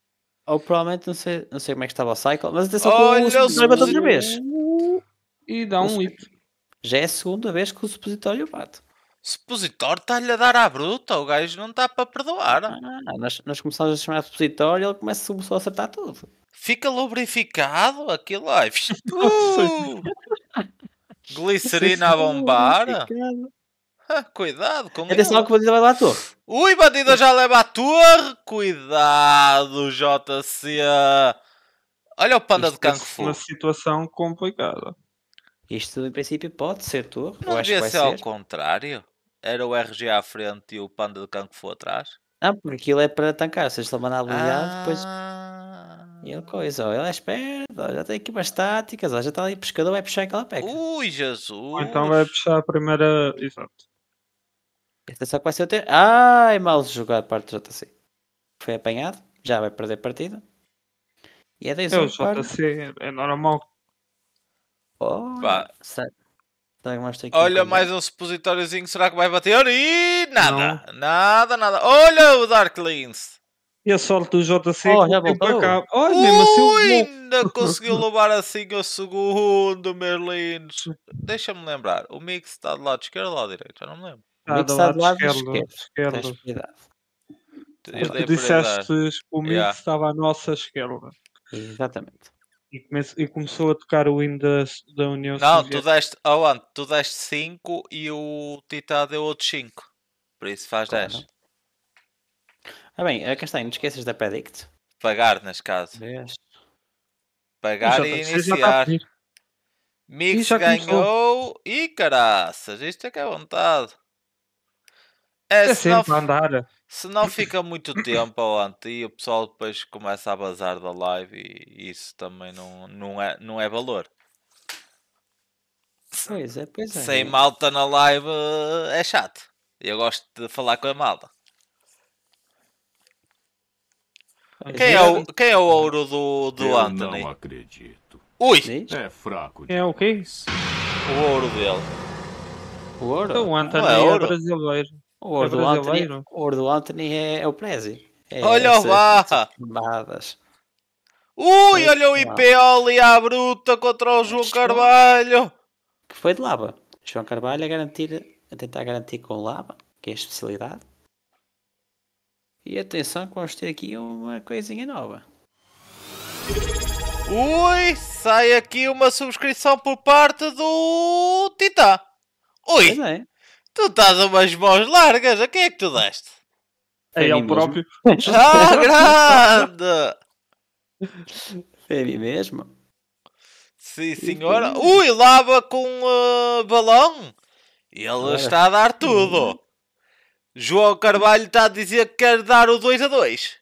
Speaker 2: Ou provavelmente, não sei, não sei como é que estava o cycle, mas atenção Olha, que o supositório outra vez. E dá um whip. Já é a segunda vez
Speaker 1: que o supositório bate. Supositório está-lhe a dar à bruta, o gajo não está para perdoar. Não,
Speaker 2: ah, Nós, nós começamos a chamar supositório e ele começa, começou a acertar tudo.
Speaker 1: Fica lubrificado aquilo. Ai, uh! Glicerina a bombar. Ah, cuidado com Atenção ele. que o bandido vai lá à torre. Ui, bandido já leva a torre. Cuidado, JC. Olha o panda Isto de Kung Uma
Speaker 2: situação complicada. Isto em princípio pode ser tu. Não devia ser, ser ao
Speaker 1: contrário. Era o RG à frente e o panda do que for atrás.
Speaker 2: Não, ah, porque aquilo é para tancar. Se eles mandar mandando ah... depois. E ele coisa, ele é esperto, ó, já tem aqui umas táticas, já está ali pescador, vai puxar aquela peca. Ui, Jesus! então vai puxar a primeira. Exato. Atenção que vai ser o ter. Ai, mal jogado parte do JC. Foi apanhado, já vai perder partida. E é 10 É o JC, para... é normal Oh, Olha mais
Speaker 1: um supositóriozinho, será que vai bater? E nada, não. nada, nada. Olha o Dark Lins.
Speaker 4: E a sorte do JC oh, Olha, assim,
Speaker 1: ainda conseguiu levar assim o segundo, Merlins. Deixa-me lembrar, o Mix está do lado esquerdo ou do lado direito? Eu não me lembro. o Mix está do lado, esquerdo. esquerdo. esquerdo. Tu disseste o Mix yeah.
Speaker 4: estava à nossa esquerda. Exatamente. E, comece, e começou a tocar o hino da, da União não, Soviética.
Speaker 1: Oh, não, tu deste, 5 e o Tita deu outros 5. Por isso faz 10. Ah bem, eh, Castanho, não esqueças da predict? Pagar, neste caso. 10. Pagar e tá- tá iniciar. Mix ganhou começou. caraças, isto é que é vontade.
Speaker 4: É, é se, não, andar.
Speaker 1: se não fica muito tempo ao e o pessoal depois começa a bazar da live e isso também não, não, é, não é valor.
Speaker 2: Pois é, pois é. Sem
Speaker 1: malta na live eh, é chato. Eu gosto de falar com a malta. Quem é o, quem é o ouro do, do Eu Anthony? Não acredito. Ui! É fraco. Demais. é o que? O ouro dele.
Speaker 4: O ouro?
Speaker 2: Então, o Anthony é, é brasileiro. O Ordo, é Anthony, Ordo Anthony é, é o Prezi. É olha lá!
Speaker 1: Ui, olha o IPO ali à bruta contra o João Estou... Carvalho!
Speaker 2: Que foi de Lava. João Carvalho a garantir, a tentar garantir com Lava, que é a especialidade. E atenção que vamos ter aqui uma coisinha nova. Ui,
Speaker 1: sai aqui uma subscrição por parte do Titã. Ui! Pois é. Tu estás a umas mãos largas, a quem é que tu deste? É ele
Speaker 4: próprio.
Speaker 1: Ah,
Speaker 2: grande! É mim mesmo.
Speaker 1: Sim, senhora. Ui, lava com uh, balão. Ele está a dar tudo. João Carvalho está a dizer que quer dar o 2 a 2.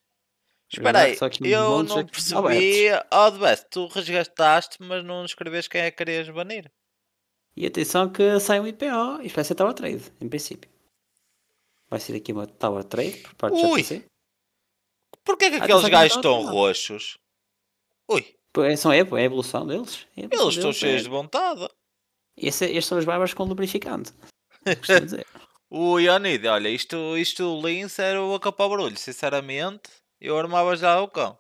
Speaker 1: Espera aí, eu não percebi. Alberto, oh, tu resgastaste, mas não escreves quem é que querias banir.
Speaker 2: E atenção que sai um IPO e vai ser Tower 3, em princípio. Vai ser aqui uma Tower 3 por parte Ui. da
Speaker 1: Porquê que aqueles gajos estão
Speaker 2: roxos? Ui. É, são, é, é a evolução deles. É a evolução Eles estão é. cheios é. de vontade. Esse, estes são os barbas com lubrificante.
Speaker 1: o Ionide, olha, isto, isto o Lins era o acapar barulho. Sinceramente, eu armava já o cão.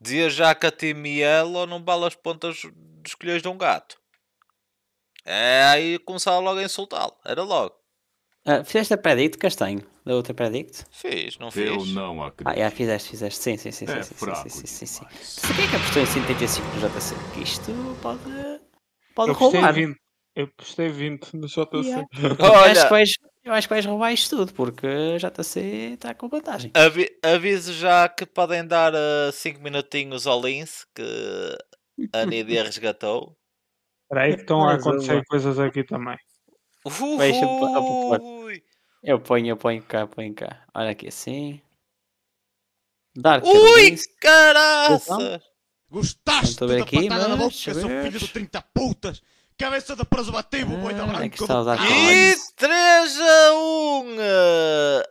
Speaker 1: Dizia já que a Timielo não bala as pontas dos colhões de um gato. É, aí começava logo a insultá-lo. Era logo.
Speaker 2: Ah, fizeste a predict, Castanho? Da outra predict?
Speaker 1: Fiz, não fiz. Eu
Speaker 2: não acredito. Ah, já fizeste, fizeste. Sim, sim, sim. É sim, fraco sim, sim, sim, demais. sim. Sabia que apostou em 75 no JC? Porque isto
Speaker 4: pode, pode eu roubar. Eu postei 20 no JC. Yeah.
Speaker 2: Olha, acho que vais, eu acho que vais roubar isto tudo, porque o JC está com
Speaker 1: vantagem. Avi aviso já que podem dar 5 uh, eh, minutinhos ao Lince, que a Nidia resgatou. Espera
Speaker 4: aí que estão a acontecer coisas aqui também.
Speaker 2: Deixa tipo, Eu ponho, eu ponho cá, ponho cá. Olha aqui assim. Dark Ui, Rings.
Speaker 1: caraça! Então? Gostaste Não tô bem da aqui, patada na boca, mas- seu filho de 30 putas? Cabeça de preservativo, ah, boi da branca. é que está a usar do- aquela- E 3 a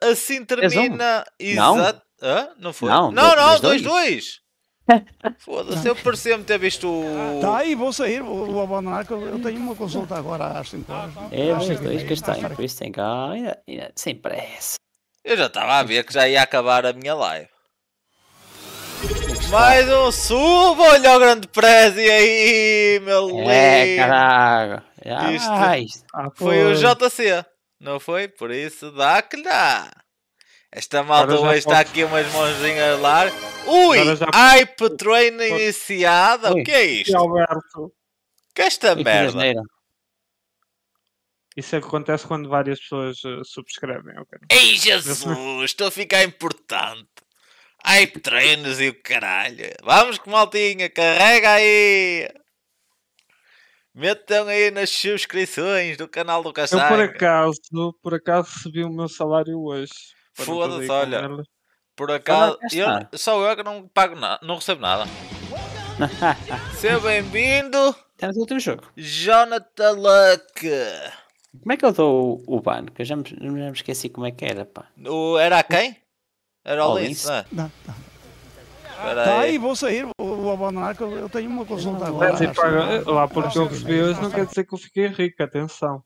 Speaker 1: 1! Assim termina. Não. Hã? Não foi? Não, não, dois, dois. 2-2. Foda-se, eu parecia-me ter visto o. Tá aí, vou sair, vou, vou abandonar, que eu, eu tenho uma consulta agora às 5 horas.
Speaker 2: É, vocês dois castanhos, por isso tem cá, ainda, sem pressa.
Speaker 1: Eu já estava a ver que já ia acabar a minha live. Mais um subo, olha o grande prédio aí, meu é, lindo! É, caralho! Ah, isto ah, foi o JC, não foi? Por isso dá que dá! Esta malta hoje está aqui umas mãozinhas lá. Ui! Já... Hype Train iniciada! o que é isto? Alberto. Que é esta e merda? É que
Speaker 4: Isso acontece quando várias pessoas eh, subscrevem.
Speaker 1: Ei Jesus! estou a ficar importante. Hype Trains e o caralho. Vamos com maltinha, carrega aí! Metam aí nas subscrições do canal do Castanho. Eu por
Speaker 4: acaso, por acaso subi o meu salário hoje.
Speaker 1: Foda-se, olha. Por acaso, eu, só eu que não pago nada, não recebo nada. Seja bem-vindo.
Speaker 2: Temos o último jogo.
Speaker 1: Jonathan Luck.
Speaker 2: Como é que eu dou o, o ban? Que eu já me, já me esqueci como é que era, pá.
Speaker 1: O, era a quem? Era o Lins, não é? Não, não. Peraí. Tá aí,
Speaker 4: vou sair, vou, abandonar que eu, eu tenho uma consulta agora. Lá por jogos recebi hoje não quer dizer que eu fiquei rico, atenção.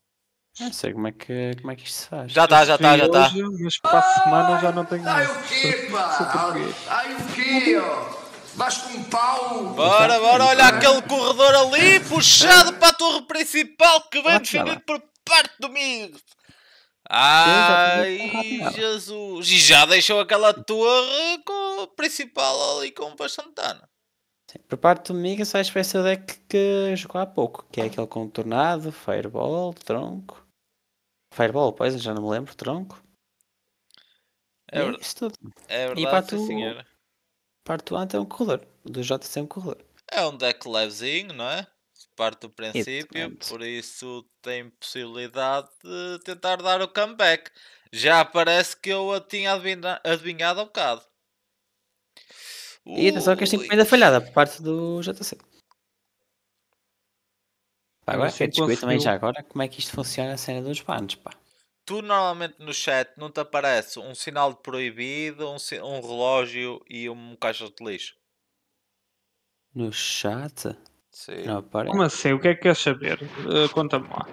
Speaker 4: Não sei como é que, como é que isto se faz. Já está, já está, já está. Mas para a semana já não tenho. Ai o quê, pá? Ai o quê, ó?
Speaker 1: Vais com um pau! Bora, bora, olha aquele corredor ali, puxado para a torre principal que vem defendido por parte do migo Ai, Jesus! E já deixou aquela torre com principal ali com o Bastantana. Por parte do
Speaker 2: migo só é que vai ser deck que jogou há pouco, que é aquele com Tornado, Fireball, Tronco. Fireball, pois, já não me lembro, tronco. É, é isso tudo.
Speaker 1: é verdade, e parto, sim, senhora.
Speaker 2: Parto é um então, corredor. Do JC é um corredor.
Speaker 1: É um deck levezinho, não é? Parte do princípio, por isso tem possibilidade de tentar dar o comeback. Já parece que eu a tinha adivinha, adivinhado há um bocado. E atenção que esta
Speaker 2: encomenda falhada por parte do JC agora quero descobrir também já agora como é que isto funciona a cena dos bandos, pá.
Speaker 1: Tu normalmente no chat não te aparece um sinal de proibido, um, um relógio e um caixa de lixo?
Speaker 4: No chat? Sim. Não aparece. Como assim? O que é que queres saber? Uh, Conta-me lá.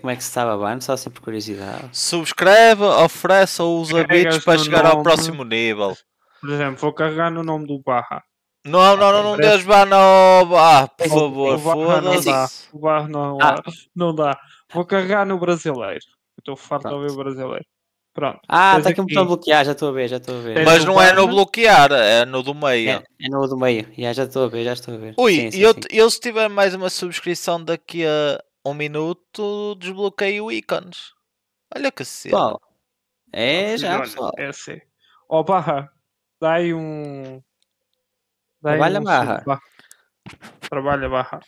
Speaker 4: como
Speaker 2: é que se estava ban, só assim por curiosidade.
Speaker 4: Subscreve, oferece ou
Speaker 2: usa bits para chegar nome... ao
Speaker 1: próximo nível.
Speaker 4: Por exemplo, vou carregar no nome do
Speaker 1: Barra. Não, não, não, não des
Speaker 4: bar não. Ah, por favor, foda-se. O bar não dá. Ah. Não dá. Vou carregar no brasileiro. Estou farto de ouvir o brasileiro. Pronto. Ah, está aqui um botão bloquear, já estou a ver, já estou a
Speaker 2: ver. Mas não é no bloquear, é no do meio. É, é no do meio, já, estou a ver, já estou a ver. Ui,
Speaker 1: eu, se tiver mais uma subscrição daqui a um minuto, desbloqueio o ícones. Olha que cedo. é já, pessoal. É sim. Ó, oh, Barra, dá aí um Trabalha barra.
Speaker 4: Trabalha barra.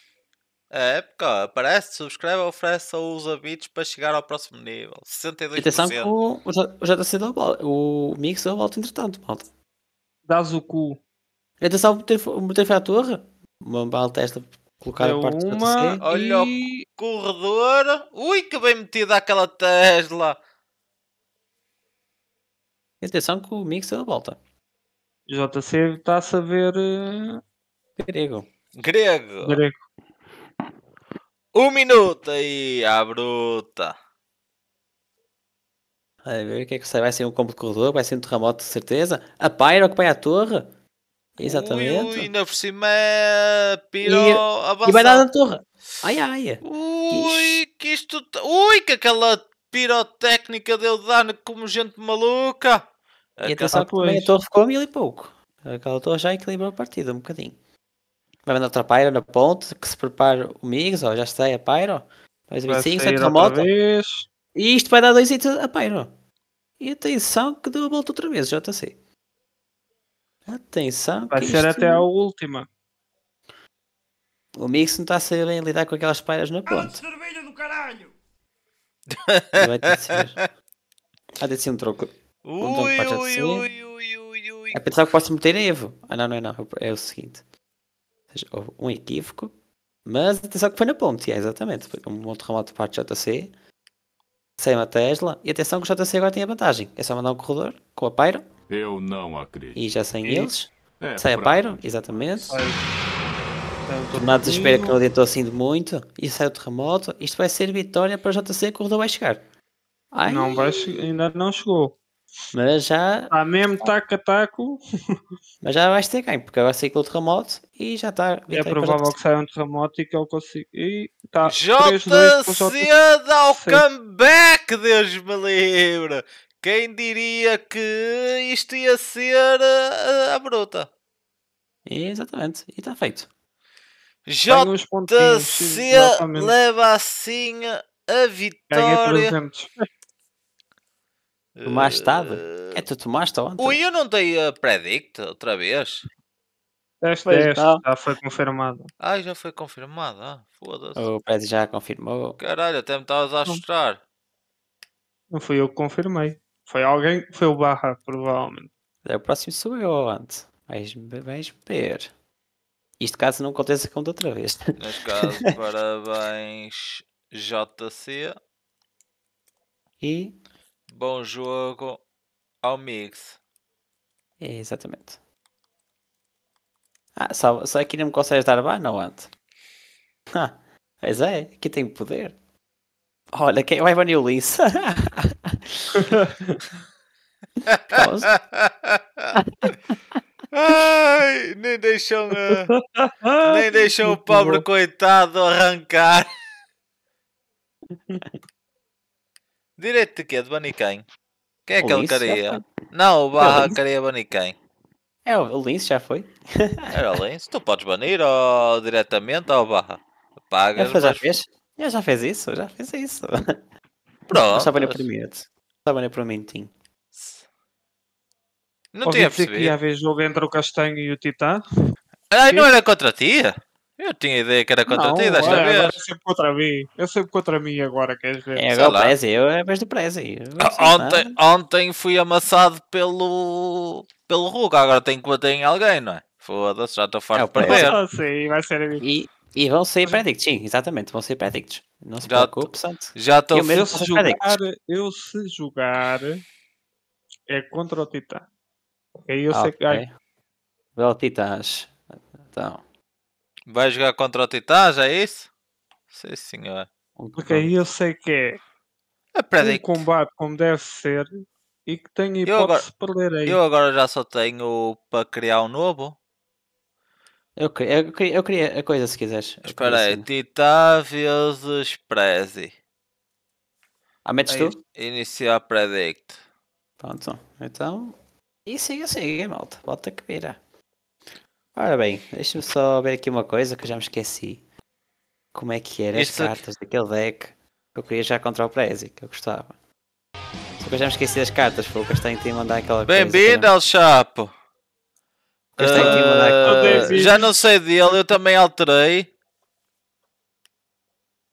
Speaker 1: É, porque aparece, subscreve, oferece ou usa bits para chegar ao próximo nível. 62%. Atenção com
Speaker 2: o, JC deu volta. O Mix deu é volta, entretanto, malta. Dás o cu. Atenção, botei foi à torre. Uma bala testa colocar a parte uma, Olha
Speaker 1: e... o corredor. Ui, que bem metida aquela Tesla.
Speaker 2: Atenção que o
Speaker 4: Mix deu é a volta. JC está a saber. Uh... Eh, Grego.
Speaker 1: Grego. Grego. Um minuto aí, abruta bruta.
Speaker 2: A ver o que é que sai. Vai ser um combo de corredor, vai ser um terremoto de certeza. A Pyro que vai à torre. Exatamente. Ui,
Speaker 1: na por cima é e, E vai dar na torre. Ai ai. Ui, que isto. Tá- Ui, que aquela pirotécnica deu dano como gente maluca. E atenção que também a torre
Speaker 2: ficou a mil e pouco. Aquela torre já equilibrou a partida um bocadinho. Vai mandar outra Pyro na ponte, que se prepara o Migs, ó, já aí a Pyro. Mais 25, sai a moto. E isto vai dar dois hits a Pyro. E atenção que deu a volta outra vez, JC. Atenção. Vai ser isto... até a
Speaker 4: última.
Speaker 2: O Mix não está a sair bem lidar com aquelas palhas na ah, ponte. Cerveja do caralho! Vai ter de ser. Vai ter de ser um troco. Ui, ui, ui, ui, ui, ui. É pensar que posso meter Evo. Ah, não, não, não. É o seguinte. Houve um equívoco. Mas atenção que foi na ponte, é, exatamente. Foi um bom terremoto para a JC. Sem a Tesla. E atenção que o JC agora tem a vantagem. É só mandar um corredor com a Pyro. Eu não acredito. E já sem e? eles. É, sai a Pyro, exatamente.
Speaker 3: Tornado é espera
Speaker 2: que não adiantou assim de muito. E sai o terremoto. Isto vai ser vitória para o JC. Corredor vai chegar. Ai. Não vai Ainda não chegou. Mas já. Está mesmo
Speaker 4: taco-taco.
Speaker 2: Mas já vais ter ganho, porque agora sair com o terremoto e já está. É
Speaker 4: provável que saia um terremoto e que ele consiga. E tá. JC
Speaker 1: dá o comeback, Deus me livre! Quem diria que isto ia ser a, eh, a bruta?
Speaker 2: Exatamente, e está feito.
Speaker 1: JC leva assim a vitória.
Speaker 2: Mais tarde? Uh... Eh, é, tu tomaste ontem?
Speaker 1: Ui, eu não dei a eh, predict outra vez. Teste, teste,
Speaker 4: já foi confirmado.
Speaker 1: Ah, já foi confirmado, ah, foda-se.
Speaker 4: Oh, o Pérez já confirmou.
Speaker 1: Caralho, até me estavas a chorar.
Speaker 4: Não fui eu que confirmei. Foi alguém, foi o Barra, provavelmente.
Speaker 2: É, o próximo sou eu, antes. Vais, vais ver. Isto caso não aconteça com outra vez.
Speaker 1: Neste caso, parabéns, JC. E Bom jogo ao Mix.
Speaker 2: exatamente. Ah, só, só aqui é não me consegues dar ban ou antes? Ah, pois é, aqui tem poder. Olha, quem vai banir o Liz?
Speaker 1: Ai, nem deixam uh, nem deixam o pobre coitado arrancar. Direito de quê? De Baniquém? Quem é o aquele careia Não, o Barra queria é banir quem?
Speaker 2: É, o Lince, já foi.
Speaker 1: Era é, é o Lince. Tu podes banir ou diretamente ou Barra? Pagas. Já, já
Speaker 2: fez? Já, já fez isso? Já fez isso. Pronto. Só banir por minuto. Só banir por um minutinho.
Speaker 1: Não tinha
Speaker 4: percebido. que ia haver jogo entre o Castanho e o Titã?
Speaker 1: Ah, não era contra ti? Eu tinha ideia que era contra não, ti desta vez. É
Speaker 4: sempre contra mim. É sempre contra mim agora, queres ver? É,
Speaker 1: é agora o Prezi, eu é vez do Prezi. Ontem, ontem fui amassado pelo. pelo Hulk, agora tenho que bater em alguém, não é? Foda-se, já estou forte é, de perder. Ah,
Speaker 2: sim, vai ser a e, e vão ser predicts, sim, exatamente, vão ser predicts.
Speaker 1: Não se já preocupe, Santo. Já estou
Speaker 2: eu, eu, se jogar,
Speaker 4: eu se jogar é contra o Titã.
Speaker 1: É Aí ah, é eu okay. sei que
Speaker 2: ganho. Titãs. Então.
Speaker 1: Vai jogar contra o Titãs, é isso? Sim, senhor. Porque aí eu sei que é,
Speaker 4: é um combate como deve ser e que tem hipótese de perder aí. Eu
Speaker 1: agora já só tenho para criar um novo.
Speaker 4: Eu, eu, eu
Speaker 2: queria a coisa se quiseres. Espera aí,
Speaker 1: Titã vezes Prezi. Ah, metes é tu? Iniciar Predict.
Speaker 2: Pronto, então. E siga, siga, malta. Bota que vira. Ora bem, deixa-me só ver aqui uma coisa que eu já me esqueci. Como é que eram as cartas daquele deck que eu queria já contra o Prezi, que eu gostava. Só que eu já me esqueci das cartas, foi o Castanho que mandar aquela coisa. Bem-vindo
Speaker 1: ao Chapo! Uh... já não sei dele, eu também alterei.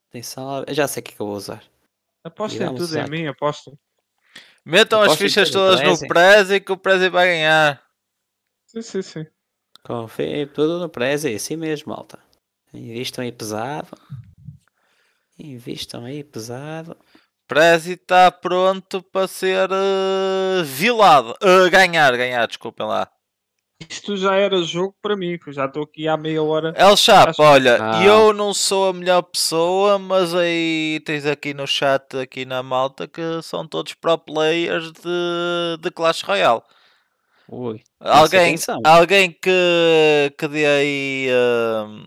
Speaker 1: Atenção, já sei o que, é que eu vou usar. em tudo em mim, Aposto. Metam as fichas todas no Prezi que o Prezi vai ganhar. Sim, sim, sim.
Speaker 2: Confiem tudo no preço, é assim mesmo, malta. Investam aí pesado. Investam aí pesado.
Speaker 1: Prezi está pronto para ser uh, vilado. Uh, ganhar, ganhar, desculpem lá. Isto já era jogo para mim, que já estou aqui há meia hora. El Chapo, Acho... olha, ah. eu não sou a melhor pessoa, mas aí tens aqui no chat, aqui na malta, que são todos pro players de, de Clash Royale. Ui, alguém, alguém que, que dê aí. Um,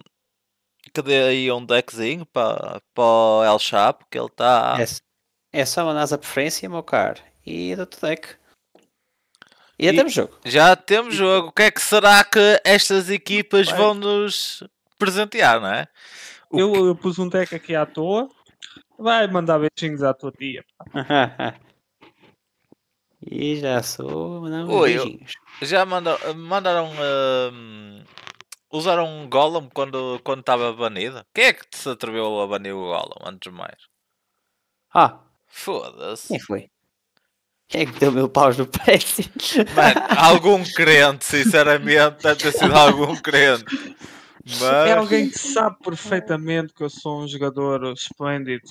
Speaker 1: que dê aí um deckzinho para, para o El Chapo, que ele está.
Speaker 2: É, é só mandar a preferência, meu caro. E do teu deck. E já temos
Speaker 1: jogo. Já temos jogo. O que é que será que estas equipas Bem, vão nos presentear, não é? Eu, eu,
Speaker 4: pus um deck aqui à toa. Vai mandar beijinhos
Speaker 1: à tua tia.
Speaker 2: E já sou mandando né, Oi,
Speaker 1: beijinhos. Já mandaram. Uh, usaram um Gollum quando estava banido? Quem é que se atreveu a banir o Gollum, antes de mais? Ah! Foda-se!
Speaker 2: Quem foi? Quem é que deu meu pau no pé
Speaker 1: Mano, algum crente, sinceramente, deve ter sido algum crente. É Mas... É alguém que
Speaker 4: sabe perfeitamente que eu sou um jogador esplêndido.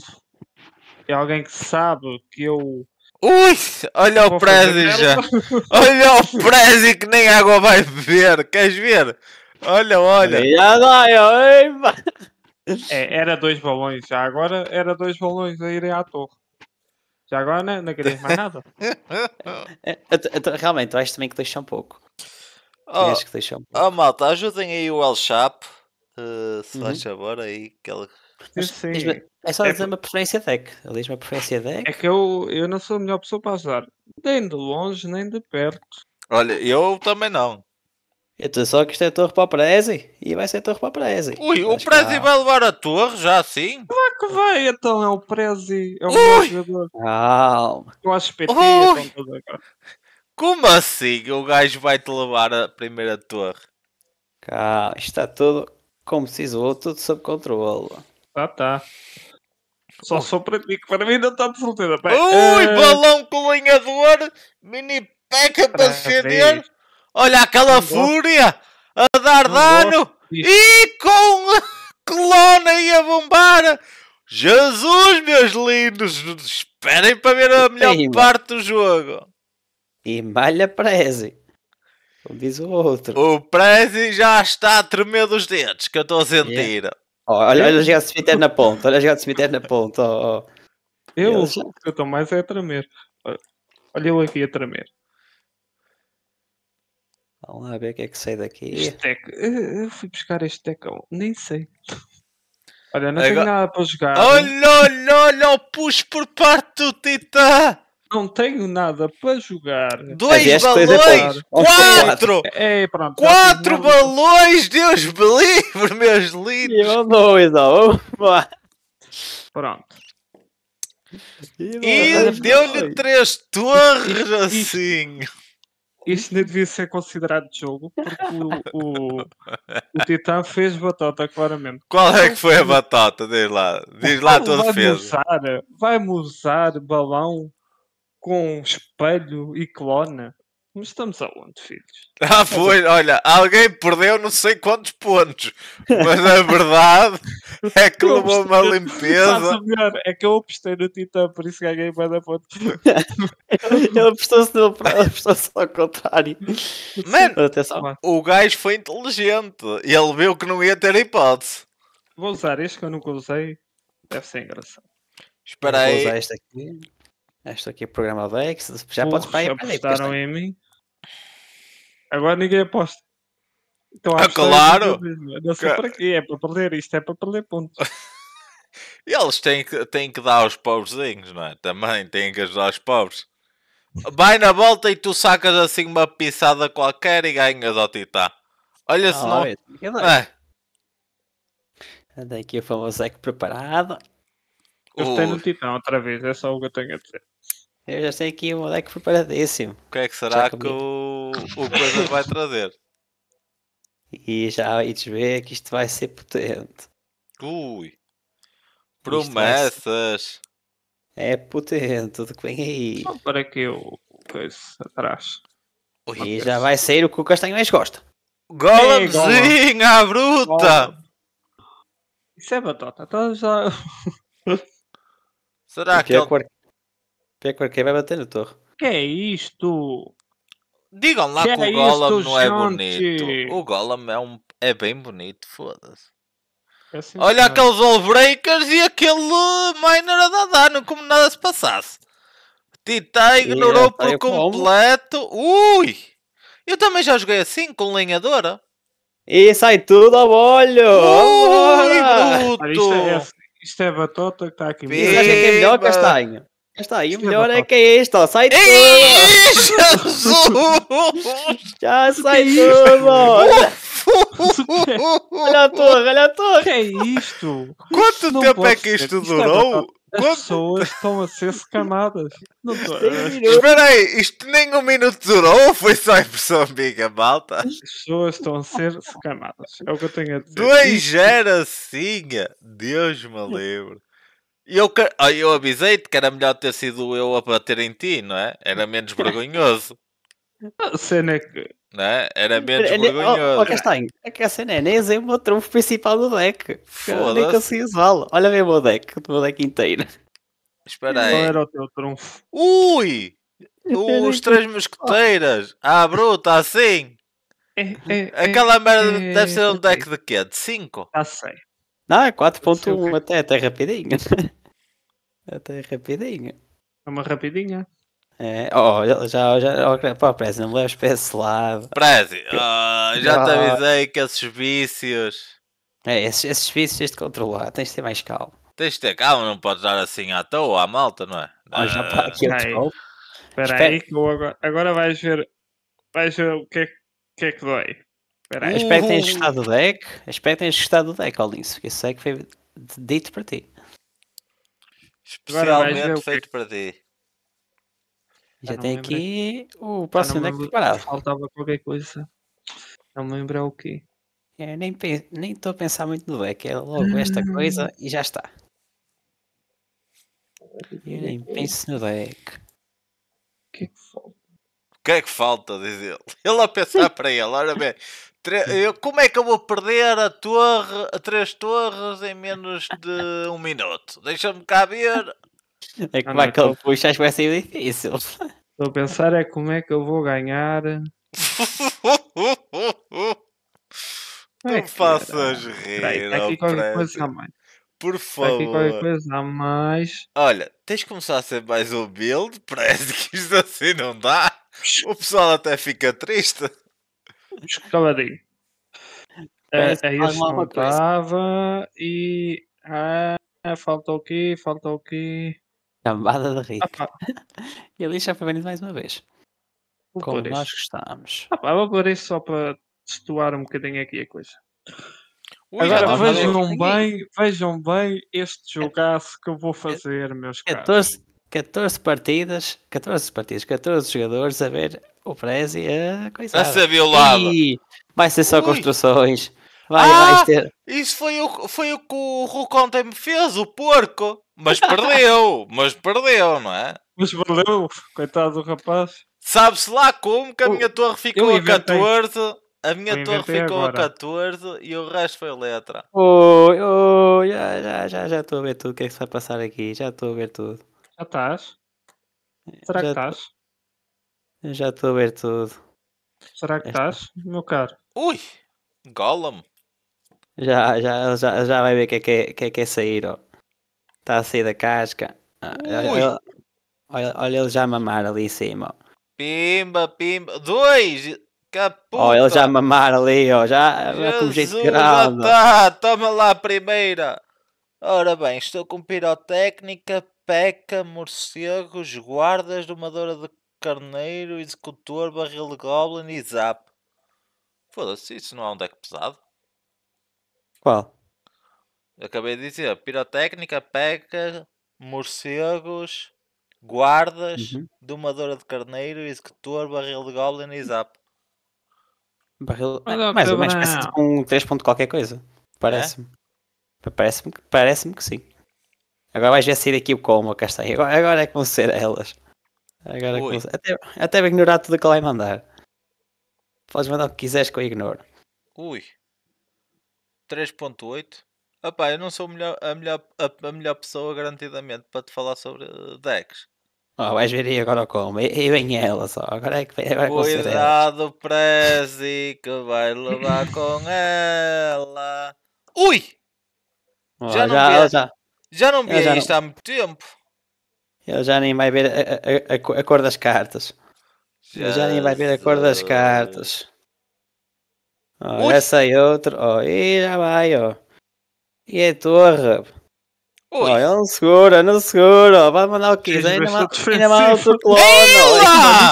Speaker 4: É alguém
Speaker 1: que sabe que eu Ui, olha o Prezi já. Olha o Prezi que nem água vai beber. Queres ver? Olha, olha.
Speaker 4: É, era dois balões, já agora era dois balões a irem à torre. Já agora não, não querias mais nada. É, é, é, realmente, acho também
Speaker 2: que deixa um pouco.
Speaker 1: Oh, acho que deixa um pouco. Oh, malta, ajudem aí o El Chapo. Uh, eh, se uhum. faz favor aí que ele mas, é só é dizer
Speaker 4: uma preferência deck. Ele uma preferência deck. É que eu, eu não sou a melhor pessoa para ajudar. Nem de longe, nem de perto.
Speaker 2: Olha,
Speaker 1: eu também não.
Speaker 2: Eu estou só que isto é torre para o Prezi e vai ser torre para o Prezi.
Speaker 1: Ui, Mas o Prezi vai levar a torre já assim? Claro que vai, então é o Prezi. É o meu jogador. Calma. Com é Como assim o gajo vai-te levar a primeira torre?
Speaker 2: Calma, está tudo, como se isolou, tudo sob controle.
Speaker 1: Ah, tá. Só oh. sou para ti, que para mim não está de solteira. Ui, uh... balão com mini peca para ceder Olha aquela não fúria a dar não dano e com a clona e a bombar. Jesus, meus lindos, esperem para ver a melhor parte do jogo.
Speaker 2: E malha Prezi. Como diz o outro. O
Speaker 1: Prezi já está a tremer dos dedos, que eu estou a sentir. Yeah.
Speaker 2: Oh, olha, olha o Gato Cemitério na ponta, olha o Gato Cemitério na ponta. Oh, oh.
Speaker 4: Eu, é o que eu estou mais é a tremer. Olha eu aqui a tremer. Vamos lá ver o que é que sai daqui. Esteca. Eu fui buscar este tecão, nem sei. Olha, não Agora... nada para jogar. Olha, né?
Speaker 1: olha, olha, o push por
Speaker 4: parte do Tita! Não tenho nada para jogar. Dois balões! Quatro! É, é, pronto, quatro balões! Deus me livre, meus
Speaker 1: lindos! Eu dou, então. Pronto. E deu-lhe três torres assim. Isto
Speaker 4: nem devia ser considerado jogo, porque o, o, o Titã fez batota, claramente. Qual é que foi a batota?
Speaker 1: Diz lá, diz lá a tua vai defesa. Usar,
Speaker 4: vai usar balão com espelho e clona.
Speaker 1: Mas estamos aonde, filhos? Ah, foi, olha, alguém perdeu não sei quantos pontos, mas a verdade é que eu levou uma limpeza.
Speaker 4: Melhor, é que eu apostei no Titã,
Speaker 1: por isso ganhei mais a ponto. ele apostou-se no apostou-se ao contrário. Mano, o gajo foi inteligente, e ele viu que não ia ter
Speaker 4: hipótese. Vou usar este que eu nunca usei, deve ser engraçado.
Speaker 1: Espera aí. Vou usar este
Speaker 2: aqui. Ah, esta aqui é o programa do X. Já Porra, podes para aí. Apostaram aí, é- em mim.
Speaker 4: Agora ninguém aposta. Então, ah, claro! Não é sei é para quê. É para perder. Isto é para perder pontos.
Speaker 1: e eles têm que, têm que dar aos pobrezinhos, não é? Também têm que ajudar os pobres. Vai na volta e tu sacas assim uma pisada qualquer e ganhas ao Titã. Olha se ah, não.
Speaker 3: É.
Speaker 2: Andei aqui o famoso Zeco preparado.
Speaker 1: Eu o... tenho no uh.
Speaker 4: Titã outra vez, é só o que eu tenho a dizer.
Speaker 2: Eu já sei que o moleque foi preparadíssimo. O que é que será que
Speaker 1: o, o coisa vai trazer?
Speaker 2: E já ides ver que isto vai ser potente.
Speaker 1: Ui! Promessas! É
Speaker 2: potente, tudo que vem aí. Só para que eu coisa atrás. Ui, e já vai sair o que o Castanho mais gosta. Golemzinha,
Speaker 1: bruta!
Speaker 4: Golem. Isso é batota, todos então já. Será Porque que
Speaker 2: ele... Peco é que vai bater na torre.
Speaker 4: Que é
Speaker 1: isto? Digam lá que, que o é Golem isto, não é gente? bonito. O Golem é, um, é bem bonito, foda-se. É assim Olha que aqueles All Breakers e aquele Miner a dar dano, como nada se passasse. Titã ignorou yeah, tá por completo. Como? Ui! Eu também já joguei assim, com lenhadora.
Speaker 2: E sai tudo ao olho! Ui,
Speaker 1: bruto! É- isto
Speaker 4: é, isto é batota que está aqui. Acho que
Speaker 2: é melhor castanho. Está aí, o melhor é que é este, ó. Sai tudo! Jesus!
Speaker 3: Já sai tudo!
Speaker 4: olha a torre, olha a torre! Que é isto? Quanto isto tempo é que isto durou? As Quanto... pessoas estão a ser secanadas.
Speaker 1: Não Espera aí, isto nem um minuto durou ou foi só impressão amiga malta? As
Speaker 4: pessoas estão a ser secanadas, É o que eu tenho a dizer. Dois
Speaker 1: gerações, assim, Deus me livre. E eu, ah, eu avisei-te que era melhor ter sido eu a bater em ti, não é? Era menos vergonhoso.
Speaker 4: A cena
Speaker 2: é que.
Speaker 1: Não é? Era menos é, né, vergonhoso. Ó, ó, Castanho,
Speaker 2: é que a cena é nem né? é o meu trunfo principal do deck.
Speaker 3: Eu nem consigo
Speaker 2: usá-lo. Olha bem o meu deck, o meu deck inteiro. Espera
Speaker 4: aí. Qual era o teu trunfo?
Speaker 1: Ui! Os três mosqueteiras! Ah, bruta, assim! É, é, é Aquela merda é, deve ser um deck de quê? De 5? Está 6.
Speaker 2: Não, é 4.1, até,
Speaker 1: até rapidinho. até
Speaker 4: rapidinho.
Speaker 1: É uma rapidinha.
Speaker 2: É, oh, já, já, oh, pá, Prezi, não me leves para esse
Speaker 1: lado. Prezi, oh, já te ah. avisei que esses vícios.
Speaker 2: É, esses, esses vícios tens de controlar, tens de ter mais calma.
Speaker 1: Tens de ter calma, não podes dar assim à toa à malta, não é? Olha, uh, pá, aqui
Speaker 2: Espera aí,
Speaker 4: que agora, agora vais ver, vais ver o que é, que, é que dói. Espera, em Espero que tenhas
Speaker 2: gostado do deck. Espero que tenhas gostado do deck, Olins, porque sei que foi dito para ti.
Speaker 1: Especialmente feito para é ti.
Speaker 4: Já, Já tem aqui
Speaker 1: o próximo deck preparado.
Speaker 4: Faltava qualquer coisa. Não me lembro é o quê.
Speaker 2: é nem estou a pensar muito no deck, é logo esta coisa e já está. Eu nem penso no deck. O
Speaker 1: que é que falta? O que é que falta? Diz ele. Ele a pensar para ele, ora bem, eu, como é que eu vou perder a torre, a três torres em menos de um minuto? Deixa-me cá ver. É como é que ah, ele puxa, acho que vai ser
Speaker 2: difícil. Estou
Speaker 4: a pensar é como é que eu vou ganhar.
Speaker 1: Não é faças rir. Peraí, tá aqui qualquer coisa a mais. Por favor. Tá aqui qualquer coisa a
Speaker 4: mais.
Speaker 1: Olha, tens de começar a ser mais humilde. Parece que isto assim não dá. O pessoal até fica triste.
Speaker 4: Escaladinho.
Speaker 1: É, é isso, que
Speaker 4: estava. E. Ah, falta o quê? Falta o quê? Cambada de rico. Ah, e ali já parabéns mais uma vez. Vou Como nós isso. agora Ah, pá, vou pôr isso só para situar um bocadinho aqui a coisa. Ui, Agora vejam bem, vejam bem este jogaço que eu vou fazer, meus caros. 14,
Speaker 2: 14 partidas, 14 partidas, 14 jogadores a ver o Prezi a
Speaker 1: coisa. A saber o lado.
Speaker 2: Vai ser só Ui. construções. Vai, ah, ter...
Speaker 1: Isso foi o, foi o que o Ruconte me fez, o porco. Mas perdeu, mas perdeu, não é? Mas perdeu, coitado do rapaz. Sabe-se lá como que a minha torre ficou a 14. A minha torre ficou agora. a 14 e o resto foi letra.
Speaker 2: Oh, oh, já estou já, já, já a ver tudo o que é que se vai passar aqui. Já estou a ver tudo. Já estás? Será já que estás? Tô... Já estou a ver tudo.
Speaker 4: Será que estás, é. meu caro? Ui!
Speaker 1: Gollum!
Speaker 2: Já, já, já, já vai ver o é que, é, que, é, que é sair, ó. Está a sair da casca. Ah, olha, olha, olha ele já mamar ali em cima, ó.
Speaker 1: Pimba, pimba. Dois! Caputa. Oh, ele
Speaker 2: já mamar ali, ó. Já, Jesus, como jeito grande.
Speaker 1: Tá, toma lá a primeira. Ora bem, estou com pirotécnica, peca, morcegos, guardas, domadora de carneiro, executor, barril de goblin e zap. Foda-se, isso não é um deck pesado. Qual? Eu acabei de dizer, pirotécnica, peca, morcegos, guardas, uhum. domadora de carneiro, executor, barril de goblin e zap.
Speaker 2: Barril... Ah, mais ou menos, parece tipo um 3 pontos qualquer coisa. Parece-me. É? Parece-me que, parece que sim. Agora vais ver sair aqui o combo, Castanho. Agora, agora é que vão ser elas. Agora é que vão ser... até, até vou ignorar tudo o que vai mandar. Podes mandar o que quiseres que eu ignoro.
Speaker 1: Ui. 3.8. Opá, eu não sou a melhor, a, melhor, a, a melhor pessoa garantidamente para te falar sobre eh, decks.
Speaker 2: Oh, vais ver aí agora o como? E vem ela só. Agora é que vai acontecer. É Cuidado,
Speaker 1: Prezi, que vai levar com ela. Ui!
Speaker 3: Oh,
Speaker 2: já, já, oh, já,
Speaker 1: já não vi já isto não... há muito tempo.
Speaker 2: Ele já nem vai ver a, a, a, a cor das cartas. Já... Ele já nem vai ver a cor das cartas. Oh, sai essa aí outra. Oh, e já vai, ó. Oh. E é torre. olha Oh, ele não segura, não segura. Vai mandar o que quiser. Ainda mal outro clone.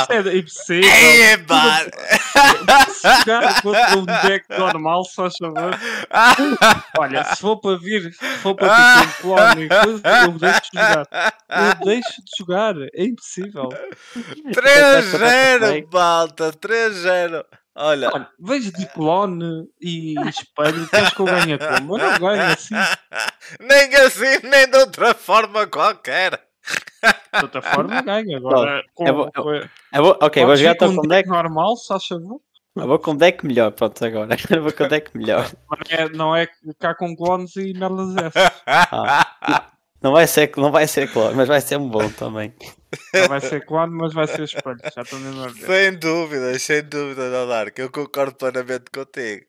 Speaker 4: É impossível. É, é, é Jogar contra um deck normal, só chamar. Olha, se for para vir, se for para vir um clone e coisa, eu deixo de jogar. Eu deixo de jogar, é impossível.
Speaker 1: 3-0, Balta, 3-0. Olha. Olha, vejo de clone e espelho, acho que eu ganho como? Eu não ganho é assim. Nem assim, nem de outra forma qualquer. De ganha. Agora, com, eu vou, eu,
Speaker 3: eu
Speaker 2: vou,
Speaker 4: ok, vou jogar com um é deck normal, se achas Eu
Speaker 2: vou com deck melhor, pronto, agora. Eu vou com deck melhor.
Speaker 4: É, não é cá com clones e merdas essas.
Speaker 2: Ah, não vai ser, não vai ser clone, mas vai ser um bom
Speaker 4: também. Não vai ser clone, mas vai ser espelho. Já estou mesmo a ver. Sem
Speaker 1: dúvida, sem dúvida, que Eu concordo plenamente contigo.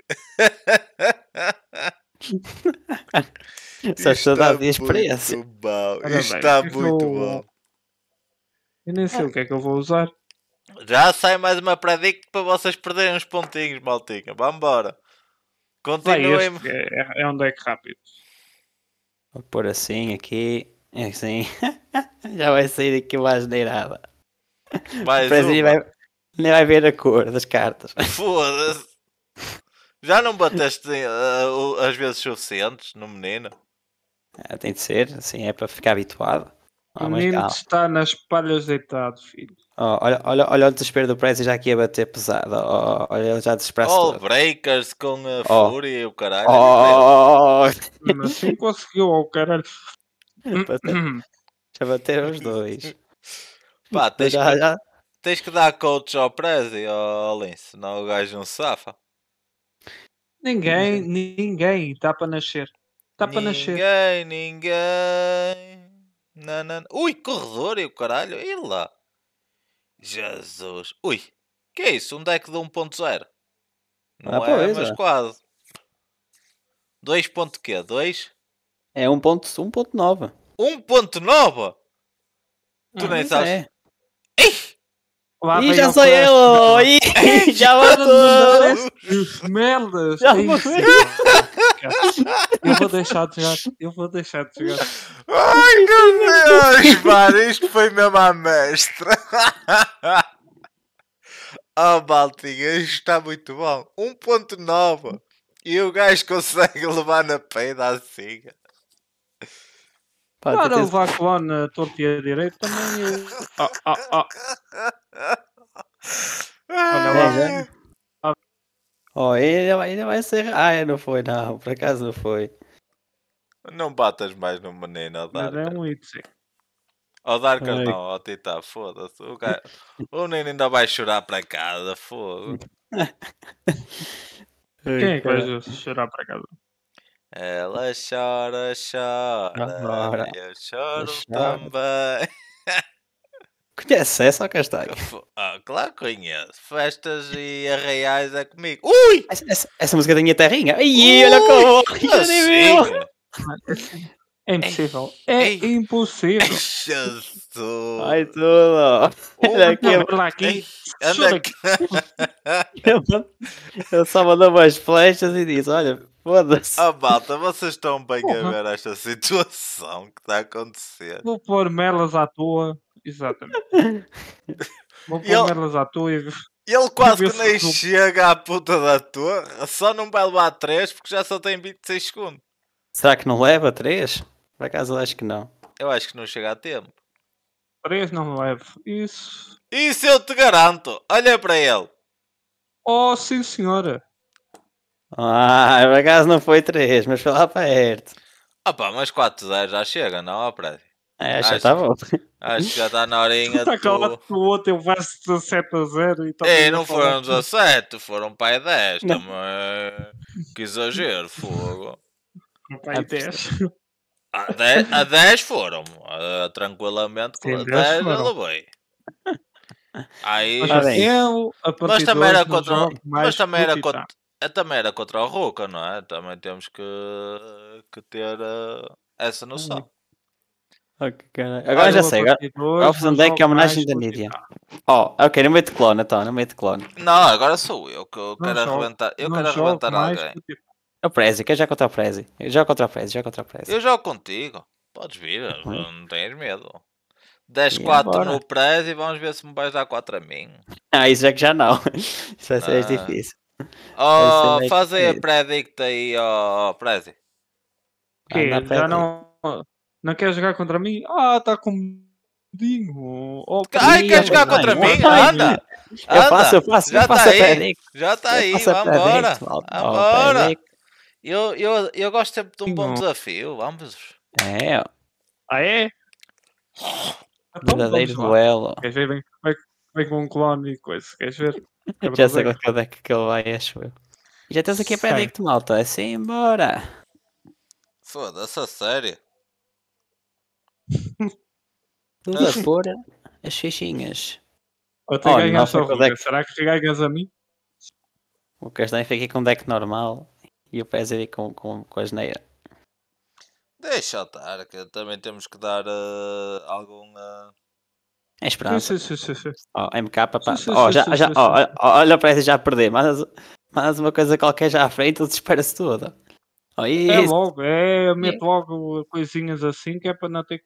Speaker 1: Só estou a dar para esse. Bom. Isto bem, está muito eu- bom.
Speaker 4: Eu nem sei o que é que eu vou usar.
Speaker 1: Já sai mais uma predict para vocês perderem uns pontinhos, maltinha. Vambora. embora Continuem. É,
Speaker 4: é, é um deck
Speaker 2: rápido. Vou pôr assim aqui. Assim. Já vai sair aqui uma asneirada. Mais uma. nem vai, nem vai ver a cor das cartas.
Speaker 1: Foda-se. Já não bateste uh, eh, as vezes suficientes no menino?
Speaker 2: É, tem de ser, assim, é para ficar habituado. Oh, o ah, menino calma.
Speaker 4: está nas palhas deitado, filho.
Speaker 2: Oh, olha, olha, olha o desespero do Prezi já aqui a bater pesado. Oh, oh, oh olha, ele já desesperado. Oh, All breakers com a oh. fúria e o caralho. Oh. Mas sim conseguiu, o caralho. já bateram os dois.
Speaker 1: Pá, tens, já, que, já... tens que dar coach ao Prezi, ó oh, Lin, senão o gajo não safa.
Speaker 4: Ninguém, ninguém está para nascer.
Speaker 1: Está para nascer. Ninguém, ninguém. Não, não. Ui, corredor e o caralho. E lá. Jesus. Ui, que é isso? Um deck de 1.0. Não ah, é, pois, mas é. quase. 2. quê? 2? É 1.9. 1.9?
Speaker 4: Tu ah, nem sabes. É.
Speaker 1: Ei! Ih, já sou eu! Ih, já matou!
Speaker 4: merda, Já Eu vou deixar de jogar. Eu vou deixar
Speaker 1: de jogar. Ai, meu Deus, mano! Isto foi mesmo à mestra. Ah, oh, Baltinha, isto está muito bom. 1.9. E o gajo consegue levar na peida assim. Pá, Para tens...
Speaker 4: levar clone eh, na torta e a direita também.
Speaker 1: Ah, ah, ah.
Speaker 2: Olha lá. Oh, ainda, ainda vai ser. Ah, não foi, não. Por acaso não foi.
Speaker 1: Não batas mais no menino, Odarka. Mas é um sim. Odarka oh, não, ó oh, Tita, foda-se. O, cara... o menino ainda vai chorar para casa, foda-se. Quem é que vai chorar para casa? Ela chora, chora. Agora. Eu choro eu também.
Speaker 2: Conhece essa castanha?
Speaker 1: Ah, claro que conheço. Festas e arraiais é comigo.
Speaker 2: Ui! Essa, essa, essa música da minha terrinha. Ai, olha como.
Speaker 4: É impossível. É Ei. impossível.
Speaker 1: Ai,
Speaker 4: tudo. Olha aqui. Olha aqui. Anda aqui.
Speaker 1: Eu só mandava umas flechas e diz: Olha, foda-se. Ah, malta, vocês estão bem a ver esta situação que está a acontecer. Vou
Speaker 4: pôr melas à toa.
Speaker 1: Exatamente.
Speaker 4: Vou pôr ele... melas à toa e. Ele quase que nem tudo.
Speaker 1: chega à puta da torre, só não vai levar 3 porque já só tem 26 segundos.
Speaker 2: Será que não leva 3? Por acaso eu acho que não.
Speaker 1: Eu acho que não chega a tempo.
Speaker 4: Três não
Speaker 2: levo. Isso.
Speaker 1: Isso eu te garanto. Olha para ele. Oh, sim, senhora.
Speaker 2: Ah, por acaso não foi 3, mas foi lá
Speaker 1: perto. Ah pá, mas 4-0 já chega, não, ó, Prédio? É, já está bom. Acho que já está na horinha tá de tu...
Speaker 4: o outro eu faço 17 a 0 e tal. Tá Ei, não foram 17,
Speaker 1: foram pai 10 também. Que exagero, fogo. Pai 10. A 10, foram. Uh, tranquilamente, com Sim, 10 ele veio. Aí, mas, eu, mas também era contra, mas também era contra, eh, também era contra o Ruka, não é? Também temos que, que ter uh, essa noção.
Speaker 2: Okay, agora ah, já sei, agora vou fazer um deck em homenagem da Nidia. Oh, ok, no meio de clone, então, não meio de clone.
Speaker 1: Não, agora sou eu que eu quero arrebentar, eu quero arrebentar alguém. Cultivado.
Speaker 2: É o Prezi, quer jogar contra o Prezi? já contra o Prezi, já contra o Prezi. Eu
Speaker 1: jogo contigo. Podes vir, uhum. não tens medo. 10 4 no Prezi e vamos ver se me vais dar 4 a mim.
Speaker 2: Ah, isso é que já não. Isso vai ser
Speaker 1: ah. difícil. Oh, faz aí a predict aí, oh, Prezi. Ah, que? Já não,
Speaker 4: não quer jogar contra mim? Ah, tá com Dingo. Oh, Ai, quer é jogar contra mim? Anda! Eu faço, eu faço, já eu faço tá aí, Já tá aí, tá vambora! Vambora!
Speaker 1: Eu, eu, eu gosto sempre de um bom desafio, vamos. É. Ah, é?
Speaker 4: Ah, então Verdadeiro duelo. Queres ver bem vem é que clone é e coisa? Queres ver? É já sei qual é, é que ele vai, acho eu.
Speaker 2: Já tens aqui a predict, malta. É sim, bora.
Speaker 1: Foda-se, a sério.
Speaker 2: Tudo a pôr
Speaker 4: as fichinhas.
Speaker 1: Ou até oh, ganhas ao Ruga. Será que ganhas a mim?
Speaker 2: O Castanho fica aqui com um deck normal e o PSV com, com, com a geneira.
Speaker 1: Deixa estar, que também temos que dar uh, alguma.
Speaker 2: É esperança. Sim, sim, sim, oh, MK, papá. Oh, já, já, oh, olha, parece já perder, mas, mas uma coisa qualquer já à frente, ele desespera-se tudo. Oh, é logo,
Speaker 4: é, meto logo coisinhas assim que é para não ter que.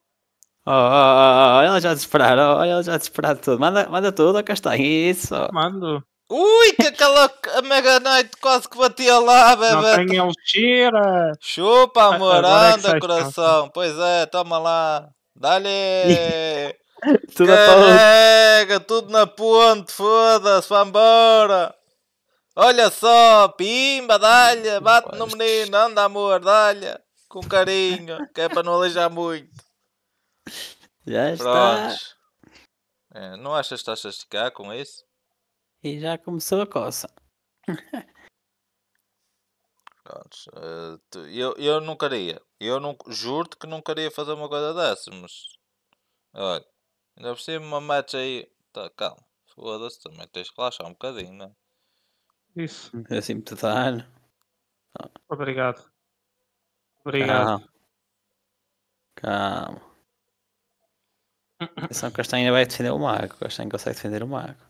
Speaker 2: Oh, oh, oh, oh, ela já desesperar, oh, ela já desesperar tudo. Manda, manda tudo, cá está isso. Mando.
Speaker 1: Ui, que aquela Mega Knight quase que batia lá, bebê. Não tem elixira. Chupa, amor, é anda, é coração. Pois é, toma lá. Dá-lhe. tudo Carrega, tudo na ponte, foda-se, vambora. Olha só, pimba, dá-lhe, bate no menino, anda, amor, dá-lhe. Com carinho, que é para não aleijar muito.
Speaker 2: Já está.
Speaker 1: É, não achas que estás a esticar com isso?
Speaker 2: E já começou a coça.
Speaker 1: Pronto, eh, eu, eu não queria. Eu não, juro-te que não queria fazer uma coisa dessas, mas. Olha, ainda por cima uma match aí. Tá, calma. Foda-se, também tens que relaxar um bocadinho, não
Speaker 2: é? Isso. É assim muito tarde.
Speaker 4: Obrigado.
Speaker 1: Obrigado.
Speaker 2: Calma. Calma. Atenção, Castanha vai defender o Marco. Castanha consegue defender o Marco.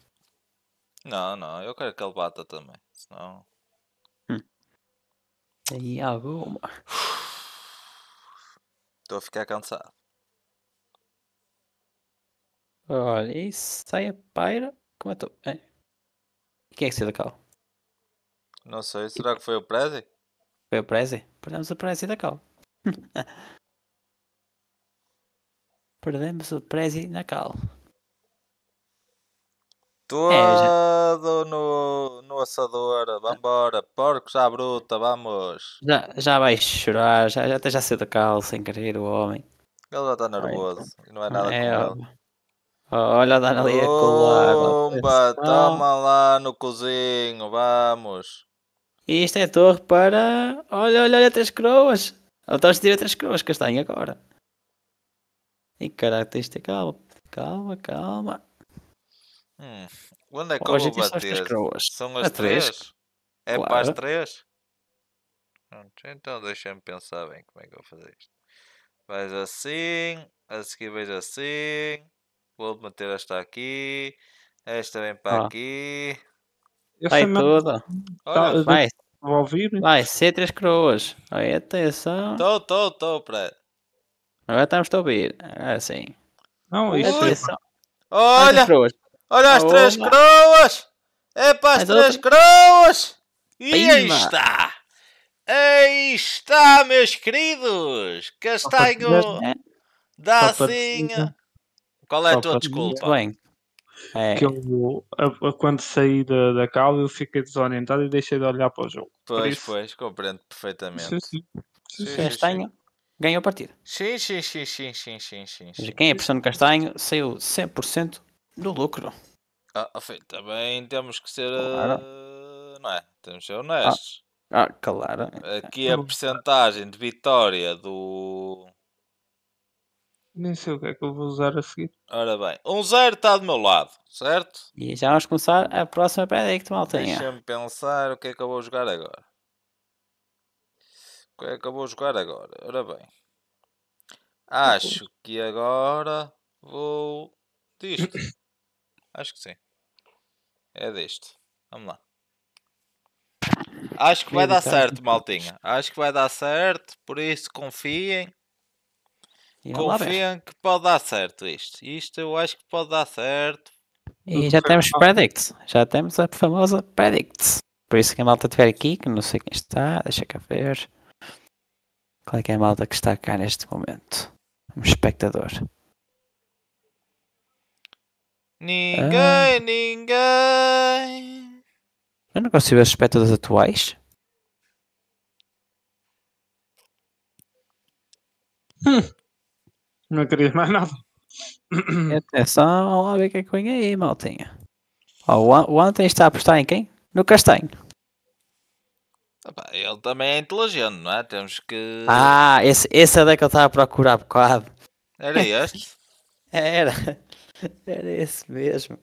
Speaker 1: Não, não, eu quero que ele bata também. Senão. Hum. Ah, e a Estou a ficar cansado.
Speaker 2: Olha, e sai a paira. Como é que É? Quem é que saiu da cal?
Speaker 1: Não sei, será tipo que foi o Prezi? Foi o Prezi?
Speaker 2: Perdemos o Prezi da cal. Perdemos o Prezi na cal.
Speaker 1: Tô... É, já passadora, vambora, porcos à bruta, vamos.
Speaker 2: Já, já vai chorar, já, já até já saiu da calça sem querer o homem. Ele já está nervoso, Ai, não é nada é, com ele. Olha dá ali a colar.
Speaker 1: Pumba, toma lá no cozinho, vamos.
Speaker 2: E isto é a torre para. Olha, olha, olha, três coroas. Ela está a tirar três coroas que está agora. E caraca, isto é calma, calma, calma.
Speaker 1: Hum, Onde é que Hoje eu vou bater? São as, são as três? É claro. É para as três? Então deixa-me pensar bem como é que eu vou fazer isto. Vais assim, a seguir vais assim, vou meter esta aqui, esta vem para ah. aqui. Vai toda. Olha, tá, vai.
Speaker 2: ouvir. Vai, C3 croas. Aí, atenção. Estou,
Speaker 1: estou, estou, Fred.
Speaker 2: Agora estamos a ouvir. Assim. Não, isto é
Speaker 1: Olha! Olha as Oba. três croas! É para as Mas três outra... E Pima. aí está! Aí está, meus queridos! Castanho né? dá Qual é a tua desculpa?
Speaker 4: Bem. É. Que eu, quando saí da, da cala, eu fiquei desorientado e deixei de olhar para o jogo.
Speaker 1: Pois, isso... pois, compreendo perfeitamente. Sim, sim. sim, sim Castanho
Speaker 2: sim. ganhou a partida.
Speaker 1: Sim, sim, sim, sim, sim, sim, sim.
Speaker 2: Quem é pressão no Castanho saiu 100% no lucro.
Speaker 1: Ah, oh, também temos que ser. Claro. Uh, não é? Temos que ser honestos.
Speaker 4: Ah, ah claro.
Speaker 1: Aqui a porcentagem de vitória do.
Speaker 4: Nem sei o que é que eu vou usar a seguir.
Speaker 1: Ora bem, 1-0 está do meu lado, certo?
Speaker 2: E já vamos começar a próxima predict, malta. Deixa-me
Speaker 1: pensar o que é que eu vou jogar agora. O que é que eu vou jogar agora? Ora bem. Acho que agora vou disto. Acho que sim. É deste. Vamos lá. Acho que vai dar certo, maltinha. Acho que vai dar certo, por isso confiem. Confiem que pode dar certo isto. Isto eu acho que pode dar certo. E já temos predicts
Speaker 2: Já temos a famosa predicts Por isso que a malta estiver aqui, que não sei quem está, deixa cá ver. Qual é que é a malta que está cá neste momento? Um espectador.
Speaker 1: Ninguém, ah. ninguém.
Speaker 2: Eu não consigo ver as espectas atuais.
Speaker 3: Hum. Não queria mais nada. E
Speaker 2: atenção, lá ver o que é que vem aí, maltinha. Oh, o Anten está a apostar em quem? No Castanho.
Speaker 1: Ah, ele também é inteligente, não é? Temos que.
Speaker 2: Ah, esse, esse é daquele é que eu estava a procurar há bocado.
Speaker 1: Era este?
Speaker 2: Era. Era esse mesmo.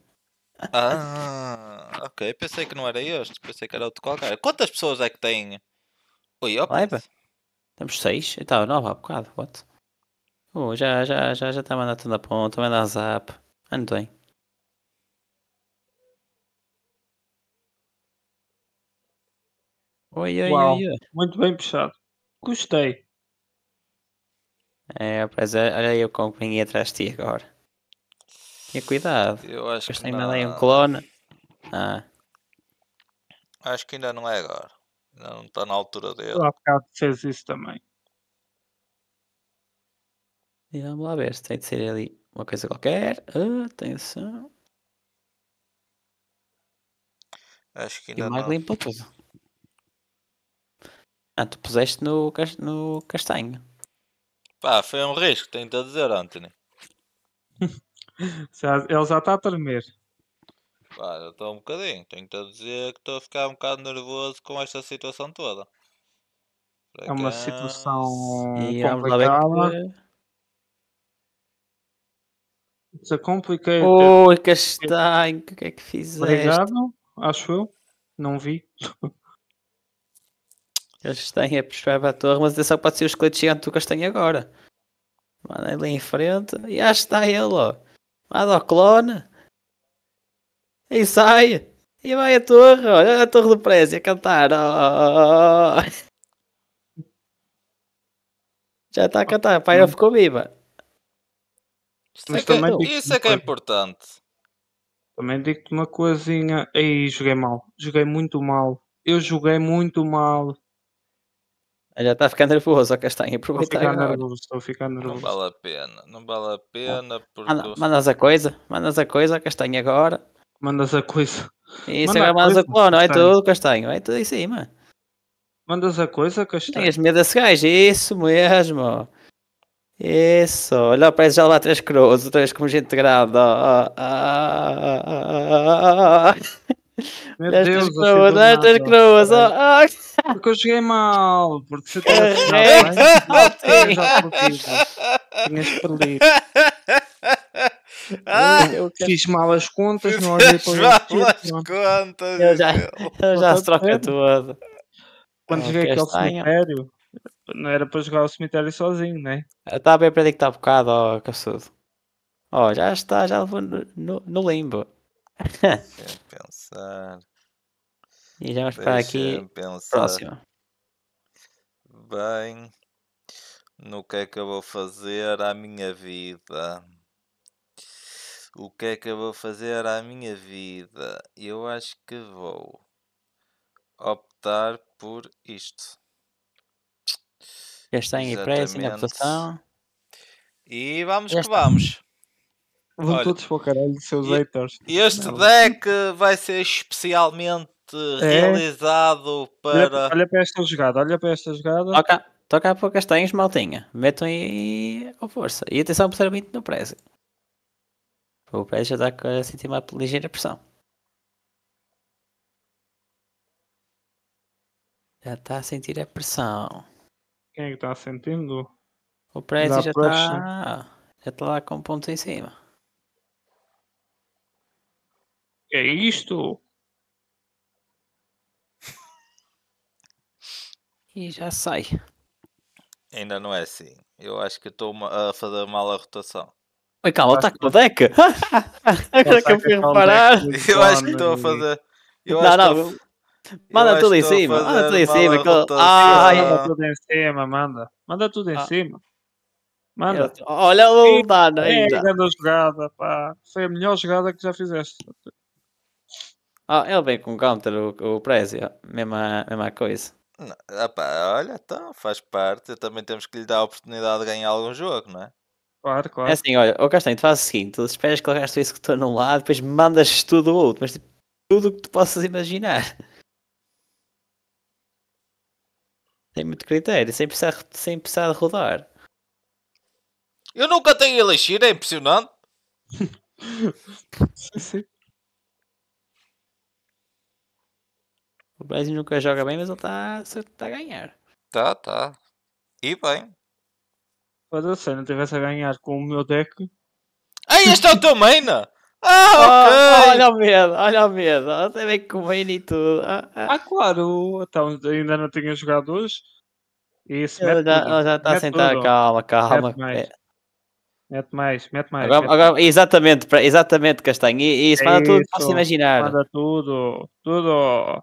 Speaker 1: Ah, ok. Pensei que não era este, pensei que era outro qualquer. Quantas pessoas é que tem Oi, opa. Laiba.
Speaker 2: Temos seis. Então, nove há bocado. What? Uh, já, já, já, já está mandando tudo a ponta, manda zap. Ando ah, bem.
Speaker 4: Oi, oi, Uau, oi, Muito bem puxado. Gostei.
Speaker 2: É, pois é. olha eu com a atrás de ti agora. E cuidado. Eu acho Depois que tem é não... um clone. Ah.
Speaker 1: Acho que ainda não é agora. Ainda não está na altura dele. O
Speaker 2: bocado fez isso também. E vamos lá ver se tem de ser ali uma coisa qualquer. Atenção.
Speaker 1: Acho que ainda e o mago não...
Speaker 2: limpou tudo. Ah, tu puseste no, no castanho.
Speaker 1: Pá, foi um risco, tenho-te dizer, Anthony.
Speaker 4: Ele já está a tremer.
Speaker 1: Claro, estou um bocadinho. Tenho-te a dizer que estou a ficar um bocado nervoso com esta situação toda. é uma situação
Speaker 4: e complicada. Se compliquei. Oi,
Speaker 2: castanho, o que é que fizeste? Obrigado,
Speaker 4: acho eu. Não vi.
Speaker 2: Castanho é puxar para a torre, mas atenção pode ser o esqueleto gigante do castanho agora. Mano, ele em frente. E ah, está ele, ó. Vai ao clone. E sai. E vai a torre. Olha a torre do Prézio a cantar. Oh, oh, oh, oh
Speaker 4: Já está a cantar. A Pyro ficou viva.
Speaker 1: Isso é, que, isso é que é, é, é importante.
Speaker 4: Também digo-te uma coisinha. Aí joguei mal. Joguei muito mal. Eu joguei muito mal.
Speaker 2: Já está ficando nervoso a castanha, aproveitar. Estou a ficar nervoso,
Speaker 4: estou a ficar nervoso.
Speaker 2: Não
Speaker 1: vale a pena, não vale a pena. Ah, porque... Manda, mandas
Speaker 2: a coisa, mandas a coisa, a castanha agora. Mandas a coisa. Isso, agora mandas a clono, é tudo, castanho, é tudo em cima.
Speaker 4: Mandas a coisa, castanho.
Speaker 2: Tens medo desse gajo, isso mesmo. Isso, olha, parece já lá três crows, três como gente grande. Oh, oh, oh, meu Deus, croas, é destas não, Oh,
Speaker 4: Porque eu cheguei mal. Porque se eu tivesse mal, tinhas é. tá perdido. Ah, eu, fiz mal as contas, não olhei para mal as
Speaker 1: contas. Eu já, eu
Speaker 3: já se troca
Speaker 4: toda. Quando cheguei aqui ao cemitério, não era para jogar o cemitério sozinho, né? Está bem para predictado está bocado, ó, caçudo. Ó, já está,
Speaker 2: já levou no, no, no limbo.
Speaker 1: pensar.
Speaker 2: E já vamos para aqui. Pensar. Próximo.
Speaker 1: Bem, no que é que eu vou fazer à minha vida? O que é que eu vou fazer à minha vida? Eu acho que vou optar por isto. Já está em e em E vamos que vamos. Vão Olha,
Speaker 4: todos para o caralho, seus haters. Este Não.
Speaker 1: deck vai ser especialmente é. realizado para. Olha,
Speaker 4: para esta jogada, olha para esta jogada. Toca, toca para castanhos,
Speaker 2: maltinha. Metam aí a força. E atenção para o 20 no Prezi. O Prezi já está a sentir uma ligeira pressão. Já está a sentir a pressão. Quem é que está sentindo? O Prezi já está. Já está lá com pontos em cima.
Speaker 4: é isto? E já sai.
Speaker 1: Ainda não é assim. Eu acho que estou a fazer mal a rotação.
Speaker 2: Oi, calma, está com o deck.
Speaker 4: Agora que eu fui reparar. Eu acho que estou a fazer.
Speaker 1: Eu não, não.
Speaker 4: Manda tudo em cima. Manda tudo em cima. Ah! Manda tudo em cima, manda. Manda tudo em ah. cima. Manda. Olha o dano ainda. É, a jogada, pá. Foi a melhor jogada que já fizeste.
Speaker 2: Ah, ele vem com o Counter, o, o Prezio, mesma, mesma coisa.
Speaker 1: Não, opa, olha, então, faz parte. Também temos que lhe dar a oportunidade de ganhar algum jogo, não é? Claro, claro.
Speaker 2: É assim, olha, o Castanho, tu faz o seguinte: tu esperas que ele gaste o executor num lado, depois mandas tudo o outro, mas tipo, tudo o que tu possas imaginar. Tem muito critério, sem precisar, sem precisar de
Speaker 1: rodar. Eu nunca tenho elixir, é impressionante.
Speaker 4: sim, sim. O Brasil nunca joga bem, mas está tá,
Speaker 1: tá a ganhar. Tá, tá. E bem.
Speaker 4: Foda-se, eu não tivesse a ganhar com o meu deck. Ai, este é o teu main!
Speaker 1: Ah, oh, ok! Oh, olha
Speaker 4: o medo, olha o medo, até bem com o maina e tudo. Ah, ah. ah, claro, então ainda não tinha jogado hoje. E isso ele já, ele já está a sentar, tudo. calma, calma.
Speaker 2: Mete
Speaker 4: mais, é. mete mais. mais agora, mete agora,
Speaker 2: exatamente, exatamente, Castanho. E, e isso manda é tudo, que posso imaginar.
Speaker 4: Manda tudo, tudo.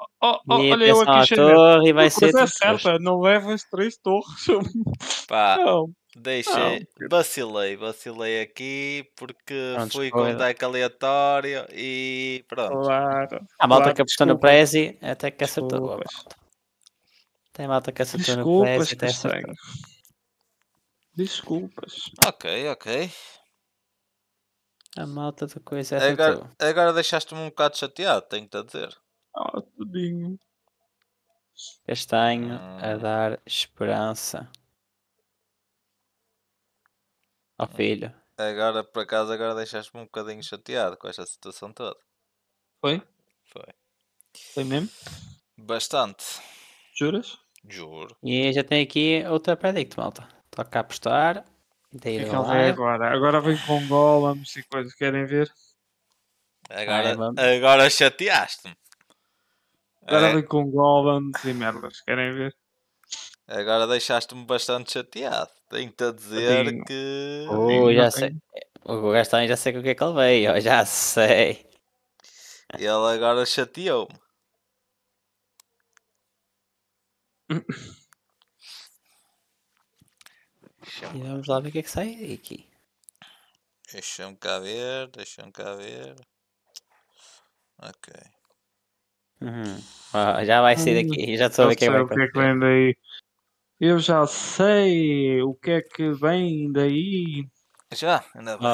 Speaker 1: Oh, oh, olha eu aqui, Xavier. torre vai ser. certa,
Speaker 4: não leva as três torres.
Speaker 1: Pá, não. deixei. Não. Vacilei, vacilei aqui porque fui com o deck aleatório e pronto. Claro, a malta claro, que apostou no
Speaker 2: Prezi até que acertou. Tem malta que acertou no Prezi até acertou. Desculpas.
Speaker 1: Ok, ok.
Speaker 2: A malta da coisa é agora,
Speaker 1: agora deixaste-me um bocado chateado, tenho-te a dizer.
Speaker 2: Ah, tudinho. Castanho a ah. dar esperança.
Speaker 1: Ao hum. filho. Agora, por acaso, agora deixaste-me um bocadinho chateado com esta situação toda. Foi? Foi. Foi mesmo? Bastante.
Speaker 2: Juras? Juro. E já tem aqui outra predict, malta.
Speaker 4: Toca a apostar. Daí é agora? Agora vem com golems e coisas. Querem ver?
Speaker 1: Agora, agora chateaste-me. Agora é.
Speaker 4: com goblins e merdas, querem ver?
Speaker 1: Agora deixaste-me bastante chateado. Tenho-te a dizer que. Oh, já sei.
Speaker 2: O Gastão já sei o que é que ele veio, já sei.
Speaker 1: Ele agora chateou-me.
Speaker 2: E vamos lá ver o que é que sai aqui.
Speaker 1: Deixa-me cá ver, deixa-me cá ver.
Speaker 4: Ok. Uhum.
Speaker 1: Ah, já vai ser daqui, hum, já soube quem o que é que é vem daí.
Speaker 4: Eu já sei o que é que vem daí.
Speaker 2: Já, ainda bem.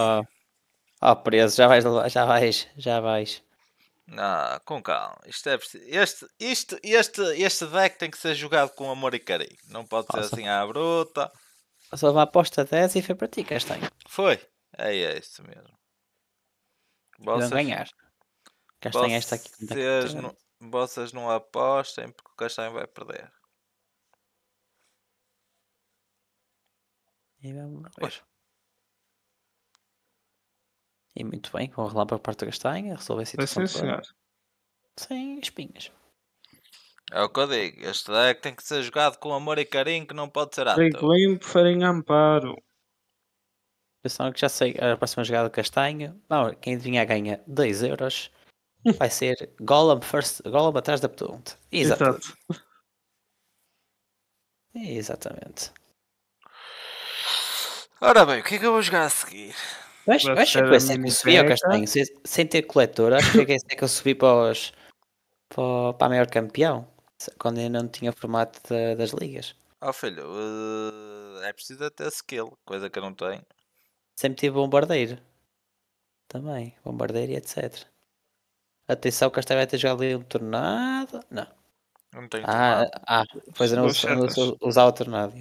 Speaker 2: Ah, oh, preso, já vais, já vais, já vais. com calma.
Speaker 1: Isto é este, isto, este, este deck tem que ser jogado com amor e carinho. Não pode ser assim à bruta.
Speaker 2: Só uma aposta 10 e foi para ti, Castanho.
Speaker 1: Foi. É, é isso mesmo. Vocês... Não ganhar. Castanho esta aqui. Tá vocês vocês não apostem porque o Castanho vai perder.
Speaker 2: E vamos E muito bem, com o relâmpago parte da castanha, resolve a situação.
Speaker 1: Sem espinhas. É o que eu digo, este deck tem que ser jogado com amor e carinho, que não pode ser ato. Trigo limpo,
Speaker 2: farinha amparo. Atenção que já sei a próxima jogada castanho. Não, quem adivinhar ganha 10 euros. Vai ser Gollum, first, Gollum atrás da ponte. Exatamente. Exato. Exatamente.
Speaker 4: Ora bem, o que é que eu vou jogar a seguir? acho, acho que vai ser que eu subi ao castanho,
Speaker 2: sem, sem ter coletor. Acho que é que é eu subi para, os, para, para a maior campeão, quando ainda não tinha o formato de, das ligas.
Speaker 1: Oh filho, uh, é preciso até skill, coisa que eu não tenho.
Speaker 2: Sempre tive bombardeiro. Também, bombardeiro e etc. Atenção, que esta vai ter jogado ali um tornado.
Speaker 1: Não.
Speaker 3: Não tem ah, tornado. Ah,
Speaker 2: pois eu não, não, não usava tornado.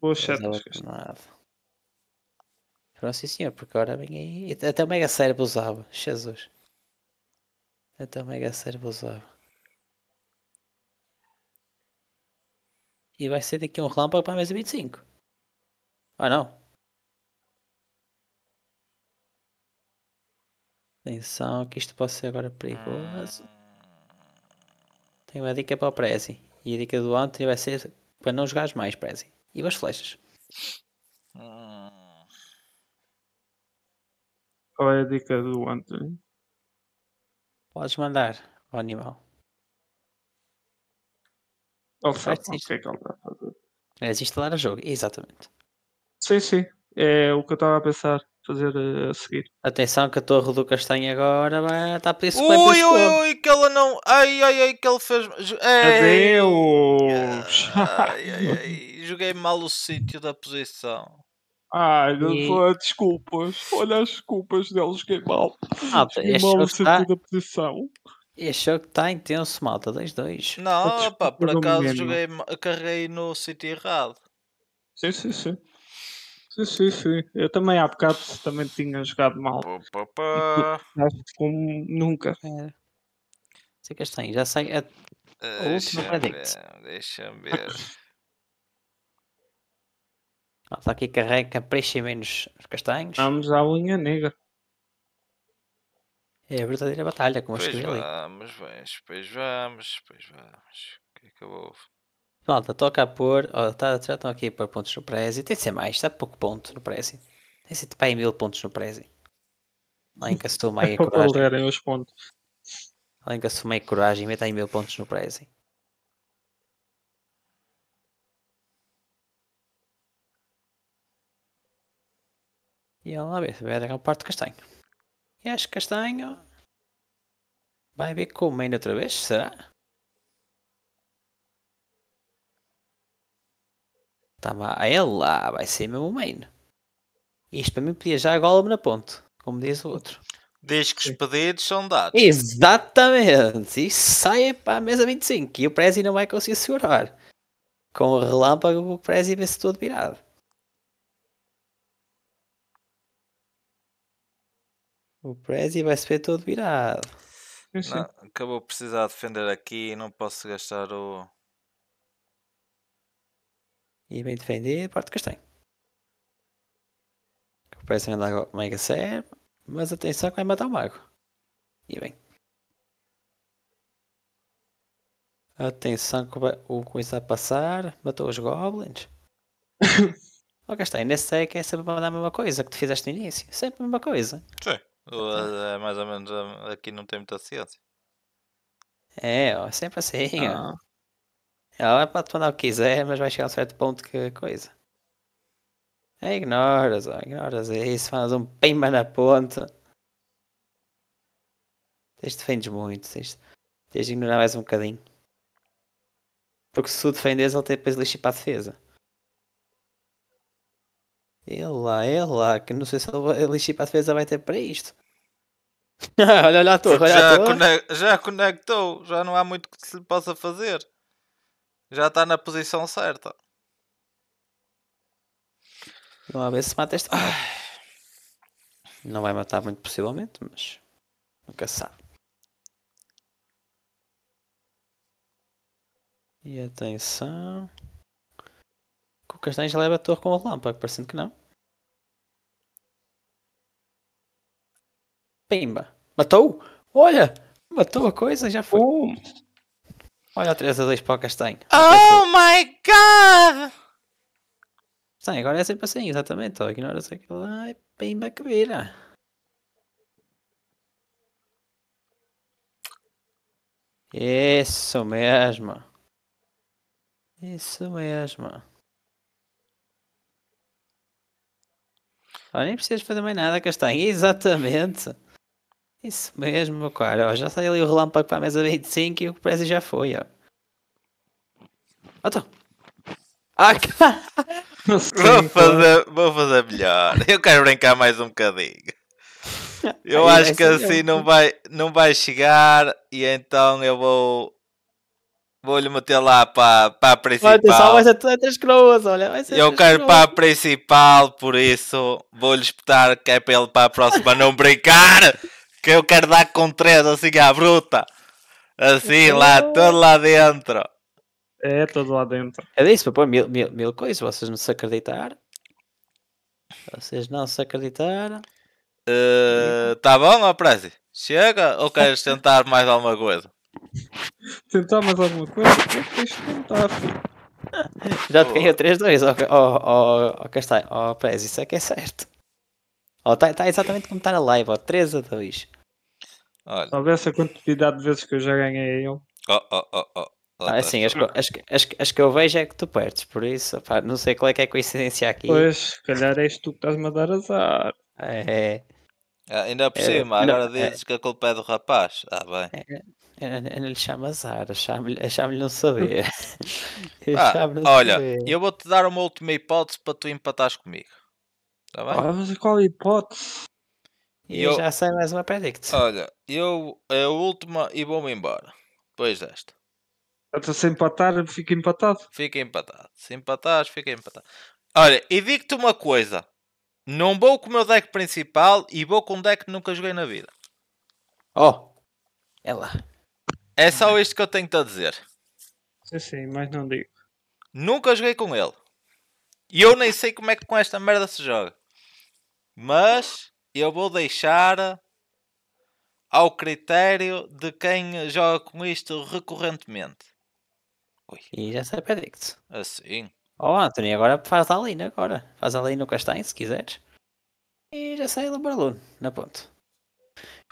Speaker 2: Boas Tornado. Não, sim senhor, porque agora vem aí. Até o Mega Cérebro usava. Jesus. Até o Mega Cérebro usava. E vai ser daqui um relâmpago para a mesa 25. Ah não, Atenção, que isto pode ser agora perigoso.
Speaker 3: Ah.
Speaker 2: Tenho uma dica para o Prezi. E a dica do Anthony vai ser para não jogares mais, Prezi. E as flechas.
Speaker 3: Ah.
Speaker 2: Qual é a dica
Speaker 4: do Anthony?
Speaker 2: Podes mandar ao animal. o que é que ele está a fazer. É desinstalar o jogo, exatamente.
Speaker 4: Sim, sim. É o que eu estava a pensar fazer eh, a seguir. Atenção que a
Speaker 2: Torre do Castanho agora está estar por isso. Ui, ui,
Speaker 1: ui, que ela não. Ai, ai, ai, que ele fez. Ei.
Speaker 4: Adeus! Ai, ai,
Speaker 1: ai. Joguei mal o sítio da posição.
Speaker 4: Ai, e... desculpas. Olha as desculpas deles, joguei
Speaker 2: mal. Malta, mal o sítio tá- da posição. Este jogo está intenso, malta. 2-2.
Speaker 1: Não, pá, por acaso joguei, carreguei no sítio errado. Sim, sim, sim.
Speaker 4: Sim, sim, sim. Eu também há bocado também tinha jogado mal.
Speaker 1: Pá,
Speaker 2: pá,
Speaker 4: como nunca. É. Sei que é estranho. Já sei. É...
Speaker 2: A última predict. Deixa-me ver. Não, está aqui carrega preenche menos os castanhos. Vamos
Speaker 4: à unha negra.
Speaker 2: É a verdadeira batalha, como pois escrevi ali.
Speaker 1: Vamos, pois vamos, pois vamos. O que é que eu vou
Speaker 2: Malta, toca a pôr. Ó, tá, já estão aqui a pôr pontos no Prezi. Tem de ser mais, está pouco ponto no Prezi. Tem de ser para aí mil pontos no Prezi. além que assuma a coragem. além que assuma coragem, meta mil pontos no Prezi. E olha lá ver, vai dar parte do castanho. E acho que castanho vai ver com o main outra vez, será? Estava a ela, ah, vai ser mesmo main. Isto para mim podia já a me na ponte, como diz o outro.
Speaker 1: Desde que os pedidos são dados.
Speaker 2: Exatamente! E sai para a mesa 25 e o Prezi não vai conseguir segurar. Com o relâmpago o Prezi vê-se todo virado. O Prezi vai se ver todo virado. Não,
Speaker 1: acabou de precisar defender aqui e não posso gastar o,
Speaker 2: e bem defender parte de Castanho. Recuperação ainda agora com Mega Sam. Mas atenção que vai matar o Mago. E bem. Atenção que o começar a passar. Matou os Goblins. Ó oh, Castanho, sei é que é sempre mandar a mesma coisa que tu fizeste no início. Sempre a mesma coisa.
Speaker 1: Sim. Então. É, é mais ou menos é, aqui não tem muita ciência.
Speaker 2: É, ó, sempre assim. Ah. Ó. Ela vai é patronar o que quiser, mas vai chegar a um certo ponto que é coisa. É, ignoras, ó, ignoras isso, faz um pimba na ponta. Tens defendes muito, tens, de ignorar mais um bocadinho. Porque se o defendes, ele tem depois lixa para a defesa. Ele lá, ele lá, que não sei se ele lixa para a defesa vai ter para isto.
Speaker 3: olha, olha a
Speaker 2: torre, olha já, a torre.
Speaker 1: já conectou, já não há muito que se lhe possa fazer. Já está na posição certa.
Speaker 2: Vamos ver se mata este Não vai matar muito possivelmente, mas nunca sabe. E atenção. O o já leva a torre com a lâmpada, parecendo que não. Pimba! Matou! Olha! Matou a coisa, já foi. Uh. Olha o 3 a 2 para o Castanho.
Speaker 1: Oh my god!
Speaker 2: Sim, agora é sempre assim, exatamente. a ignorar se aquilo lá é e pimba que vira. Isso mesmo. Isso mesmo. Olha, nem precisas fazer mais nada, Castanho. Exatamente. Isso mesmo, meu caro. Ó, já saiu ali o relâmpago para a mesa 25 e o Prezi já foi, ó.
Speaker 3: Então. Ah, cara. Vou
Speaker 1: fazer, vou fazer melhor. Eu quero brincar mais um bocadinho. Eu Aí acho que assim não vai, não vai chegar e então eu vou. Vou-lhe meter lá para, para a principal. só vai
Speaker 2: ser três coroas, olha. eu quero cruas. para a
Speaker 1: principal, por isso vou-lhe espetar que é para ele para a próxima não brincar que eu quero dar com três, assim, à bruta. Assim, oh. lá, é. todo lá dentro.
Speaker 4: É, todo lá dentro.
Speaker 2: É disso, pô, mil, mil, mil coisas, vocês não se acreditaram. Vocês não se acreditaram.
Speaker 1: Uh, eh, tá bom, Aprazzi? Chega ou queres tentar mais alguma coisa?
Speaker 4: tentar mais alguma coisa? O é que Eu tens de tentar, filho. Já te ganhou
Speaker 1: 3-2 ao
Speaker 2: Castanho. Ó, Prezi, isso é que é certo. Está tá exatamente como está na live, ó. 3 a 2. Olha.
Speaker 4: Talvez a quantidade de vezes que eu já ganhei ele. Oh,
Speaker 3: oh,
Speaker 2: oh, oh. Ah, assim, as, as, as, que eu vejo é que tu perdes, por isso, não sei qual é que é a coincidência aqui. Pois, calhar és tu que estás-me a dar azar. É.
Speaker 1: Ah, ainda por é, cima, é, agora dizes é, que a culpa é do rapaz. Ah, bem. É,
Speaker 2: eu, eu, eu não lhe chamo azar, eu chamo-lhe chamo, não saber. eu ah, chamo não olha, saber.
Speaker 1: eu vou-te dar uma última hipótese para tu empatares comigo. Tá bem? Ah,
Speaker 2: mas qual hipótese? E, eu... já sei mais uma
Speaker 4: predict.
Speaker 1: Olha, eu é a última e vou-me embora. Depois desta.
Speaker 4: estou sem empatar, fica empatado.
Speaker 1: Fica empatado. Se empatares, fica empatado. Olha, e digo-te uma coisa. Não vou com o meu deck principal e vou com um deck que nunca joguei na vida. Oh, é lá. É só isto que eu tenho-te a dizer. Sim, sim, mas não digo. Nunca joguei com ele. E eu nem sei como é que com esta merda se joga. Mas eu vou deixar ao critério de quem joga com isto recorrentemente.
Speaker 2: Ui. E já sabe adicto.
Speaker 1: Assim.
Speaker 2: Oh Anthony, agora faz a linha agora. Faz a linha no castanho se quiseres. E já sai Lambralune na ponte.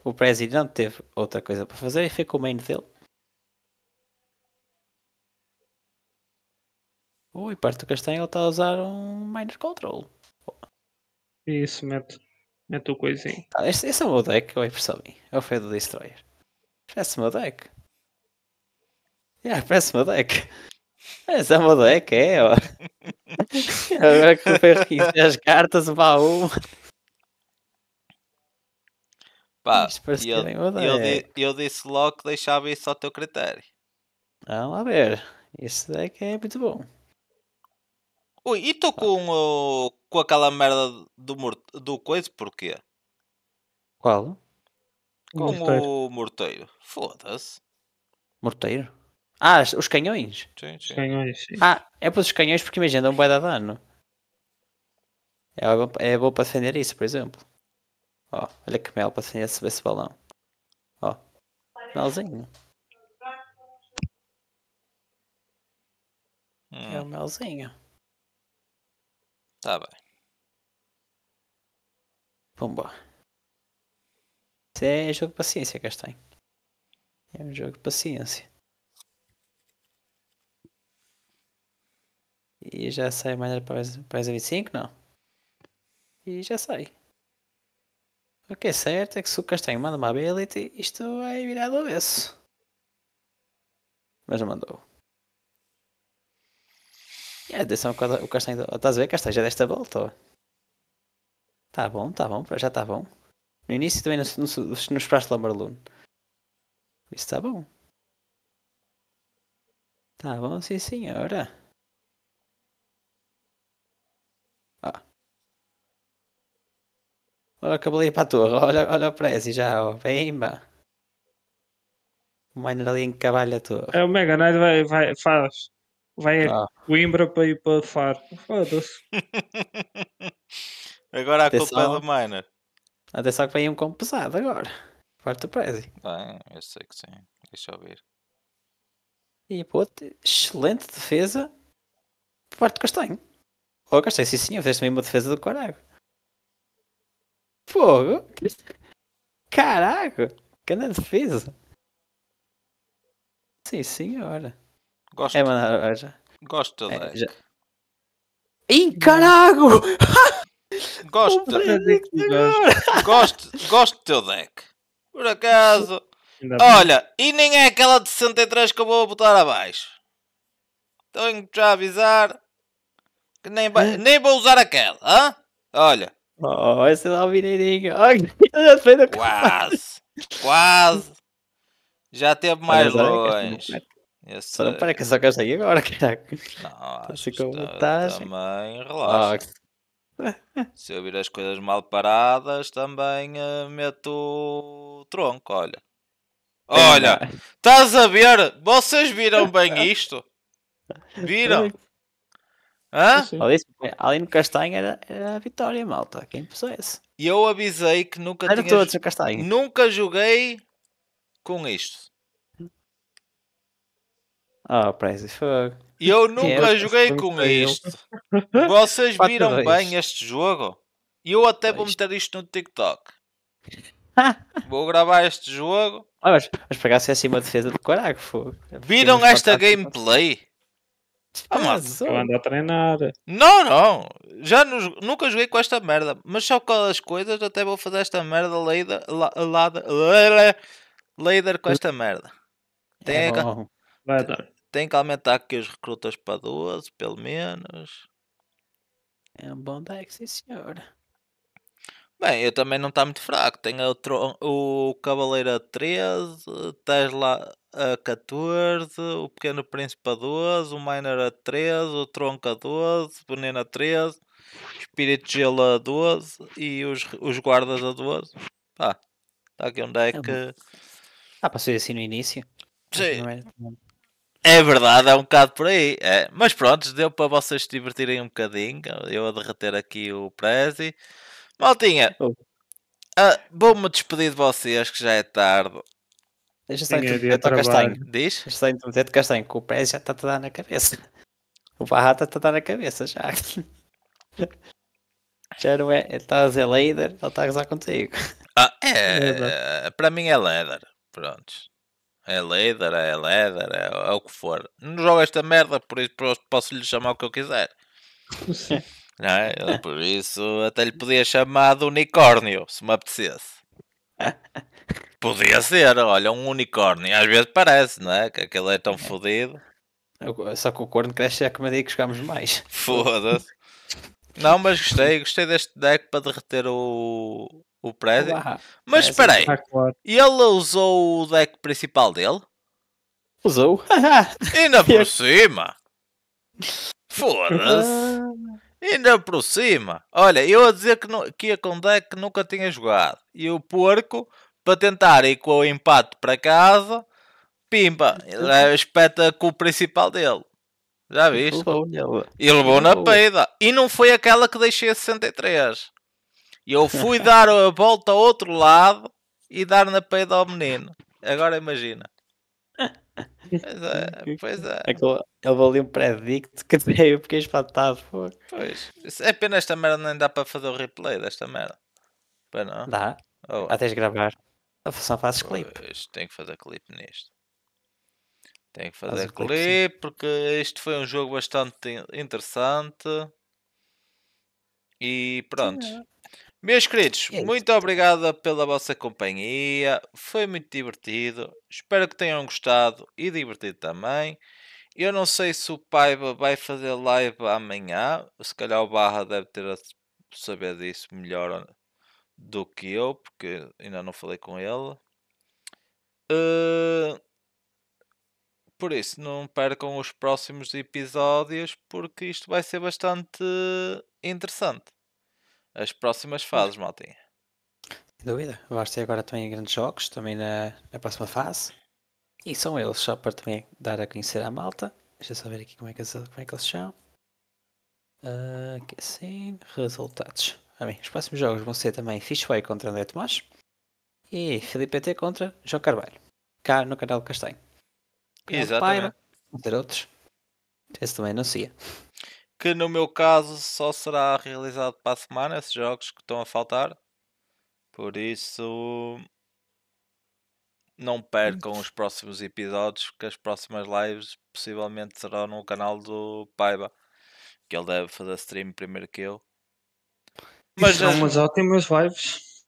Speaker 2: O presidente teve outra coisa para fazer e ficou o main dele. Ui, parte do castanho ele está a usar um minor control. Isso, mete na tua coisinha. Ah, esse, esse é o meu deck, eu só É o Fé do Destroyer. Parece o meu deck. Yeah, parece o meu deck. Esse é o meu deck, é, ó. Agora que eu perdi as cartas, vá uma.
Speaker 1: Pá, eu, eu, eu, disse logo que deixava isso ao teu critério. Vamos
Speaker 2: lá ver. Esse deck é muito bom.
Speaker 1: Ui, e tu com o com aquela merda do, mur... do coisa, porquê? Qual? Com morteiro. o morteiro. Foda-se. Morteiro? Ah,
Speaker 2: os canhões? Sim, sim. Canhões, sim. Ah, é para os canhões porque imagina, dão um bué de dano. É bom, é bom para defender isso, por exemplo. Ó, oh, olha que mel para defender esse, esse balão. Ó, oh, melzinho. Hum. É o melzinho. Tá bem. Pumba. Isso é jogo de paciência, Castanho. É um jogo de paciência. E já sai mais para as 25, não? E já sai. O que é certo é que se o Castanho manda uma ability, isto vai virar do avesso. Mas não mandou. E atenção, o Castanho. Estás a ver, Castanho? Já desta volta, ó. Tá bom, tá bom, já tá bom. No início também no não, não esperaste Isso tá bom. Tá bom, sim senhora. Olha o cavaleiro para a torre, olha, olha o preço
Speaker 4: já, ó. Vem, bah. O
Speaker 2: miner ali encavalha a torre.
Speaker 4: É, o Mega Knight vai, vai, faz. Vai ah. a Coimbra para ir para Faro. Foda-se.
Speaker 1: Agora a Atenção. culpa é do Miner.
Speaker 4: Atenção que vem um combo pesado agora.
Speaker 2: Quarto Prezi.
Speaker 1: Bem, eu sei que sim. Deixa eu ver.
Speaker 2: E puto, excelente defesa por parte do Castanho. Oh, Castanho, sim senhor, fizeste mesmo uma defesa do Carago. Fogo! Caraca! Que grande defesa! Sim senhora.
Speaker 1: Gosto. É mandar é, já. Gosto é, já. Em Gosto, gosto, gosto do teu deck. Por acaso. Olha, e nem é aquela de 63 que eu vou botar abaixo. Tenho-te já avisar que nem, ah. nem vou usar aquela. Hã? Olha.
Speaker 2: Oh, essa é da alvineirinha. Quase.
Speaker 1: Quase. Já teve mais é longe. Espera não
Speaker 2: para que só queres sair agora, caraca. Não, então acho que também
Speaker 1: ah, relaxa. Se eu vir as coisas mal paradas, também uh, meto o tronco, olha. É olha, estás a ver? Vocês viram bem isto? Viram?
Speaker 2: Hã? Ali, no castanho era, era a vitória, malta. Quem pensou isso?
Speaker 1: E eu avisei que nunca era tinha... todos castanho. Nunca joguei com isto.
Speaker 2: Ah, oh, Price Fogo. E eu nunca é, joguei com isto.
Speaker 1: Vocês viram bem este jogo? E eu até vou meter isto no TikTok. vou gravar este jogo.
Speaker 2: Ah, mas, mas para cá se é assim uma defesa de caraca, fogo. Viram esta
Speaker 1: gameplay? Ah, eu ando a treinar. Não, não. Já no, nunca joguei com esta merda. Mas só com é as coisas até vou fazer esta merda leider, la, la, la, leider com esta merda.
Speaker 4: É Tem é a... Vai dar.
Speaker 1: Tem que aumentar aqui os recrutas para 12, pelo menos. É um bom deck, sim senhor. Bem, eu também não está muito fraco. Tenho o, tron... o Cavaleiro a 13, Tesla a 14, o Pequeno Príncipe a 12, o Miner a 13, o Tronco a 12, o Veneno a 13, Espírito de Gelo a 12 e os, os Guardas a 12. Pá, está aqui um é deck. É
Speaker 2: ah, passou assim no início? Sim.
Speaker 1: É verdade, é um bocado por aí. É. Mas pronto, deu para vocês se divertirem um bocadinho. Eu a derreter aqui o Prezi. Maltinha, oh. ah, vou-me despedir de vocês que já é tarde. Deixa só interromper o castanho. Diz? Deixa só interromper o castanho, que o
Speaker 2: Prezi já está a dar na cabeça. O Barrata está a dar na cabeça já. Já não é. Está a dizer leather, ele está a gozar contigo. Ah, é,
Speaker 1: é para mim é leather. Prontos é líder, é líder, é, é o que for. Não joga esta merda, por isso posso lhe chamar o que eu quiser. Não é? Por isso até lhe podia chamar de unicórnio, se me apetecesse. Podia ser, olha, um unicórnio. Às vezes parece, não é? Que aquele é tão é. fodido. Só que o corno cresce é que me diga que jogamos mais. Foda-se. Não, mas gostei, gostei deste deck para derreter o, o prédio. Mas espera aí, ele usou o deck principal dele? Usou. Ainda por cima. Foda-se. Ah. Ainda por cima. Olha, eu a dizer que, que ia com deck que nunca tinha jogado. E o porco, para tentar ir com o empate para casa, pimba, espeta com é o principal dele. Já viste? E levou na peida. E não foi aquela que deixei a 63. E eu fui dar a volta ao outro lado e dar na peida ao menino. Agora imagina. Pois é, pois é.
Speaker 2: é eu vou valia um predicto que até eu fiquei espantado. Pô. Pois.
Speaker 1: É pena esta merda não dá para fazer o replay desta merda. Pois não? Dá. Oh. Até
Speaker 2: gravar. Só fazes clipe.
Speaker 1: Tenho que fazer clipe nisto. Tenho que fazer Faz clipe, porque este foi um jogo bastante interessante. E pronto. É. Meus queridos, é muito obrigado pela vossa companhia. Foi muito divertido. Espero que tenham gostado e divertido também. Eu não sei se o Paiva vai fazer live amanhã. Se calhar o Barra deve ter a saber disso melhor do que eu, porque ainda não falei com ele. Uh, por isso, não percam os próximos episódios, porque isto vai ser bastante interessante as próximas fases, Malta Sem
Speaker 2: dúvida. Vamos ter agora também grandes jogos, também na, na próxima fase. E são eles, só para também dar a conhecer à malta. Deixa eu só ver aqui como é que, como é que eles são. Uh, aqui assim, resultados. Ah, bem, os próximos jogos vão ser também Fishway contra André Tomás e Felipe T contra João Carvalho, cá no canal Castanho.
Speaker 1: Exatamente. Paiva,
Speaker 2: entre outros. Esse também anuncia
Speaker 1: que no meu caso só será realizado para a semana esses jogos que estão a faltar. Por isso não percam os próximos episódios, que as próximas lives possivelmente serão no canal do Paiba, que ele deve fazer stream primeiro que eu. Mas são umas
Speaker 4: ótimas lives.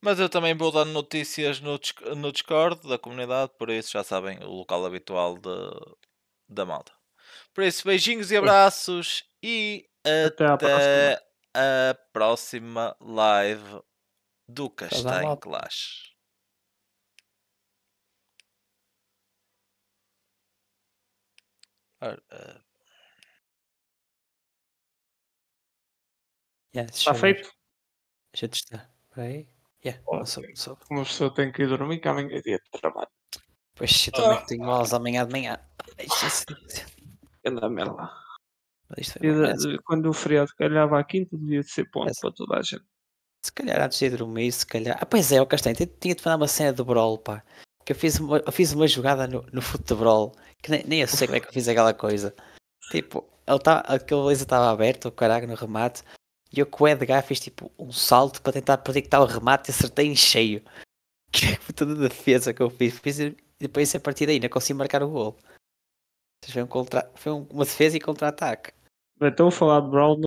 Speaker 1: Mas eu também vou dando notícias no, no Discord da comunidade, por isso já sabem o local habitual de, da malta. Por isso, beijinhos e abraços e até, até a, próxima. a próxima live do tá Castanho Clash.
Speaker 3: Eh.
Speaker 4: yeah, está feito? Deixa te estar.
Speaker 3: Peraí. Yeah,
Speaker 4: oh, soube, soube. Uma pessoa tem que ir dormir que amanhã é dia de trabalho. Pois eu também ah. tenho aulas amanhã de manhã. deixa Anda é merda. E, quando o feriado calhava à
Speaker 2: quinta, devia de ser ponto é. para toda a gente. Se calhar antes de dormir, se calhar. Ah, pois é, o Castanho, tinha de falar uma cena do Brawl, pá. Que eu fiz uma, eu fiz uma jogada no, no futebol, que nem, nem eu sei como é que eu fiz aquela coisa. Tipo, ele tá, aquele laser estava aberto, o caralho, no remate, e eu com o Edgar fiz tipo um salto para tentar predictar o remate e acertei em cheio. Que foi toda a defesa que eu fiz. fiz e depois a partir daí não consegui marcar o gol. Seja um contra... Foi uma defesa e contra-ataque.
Speaker 4: Então, falar de Brown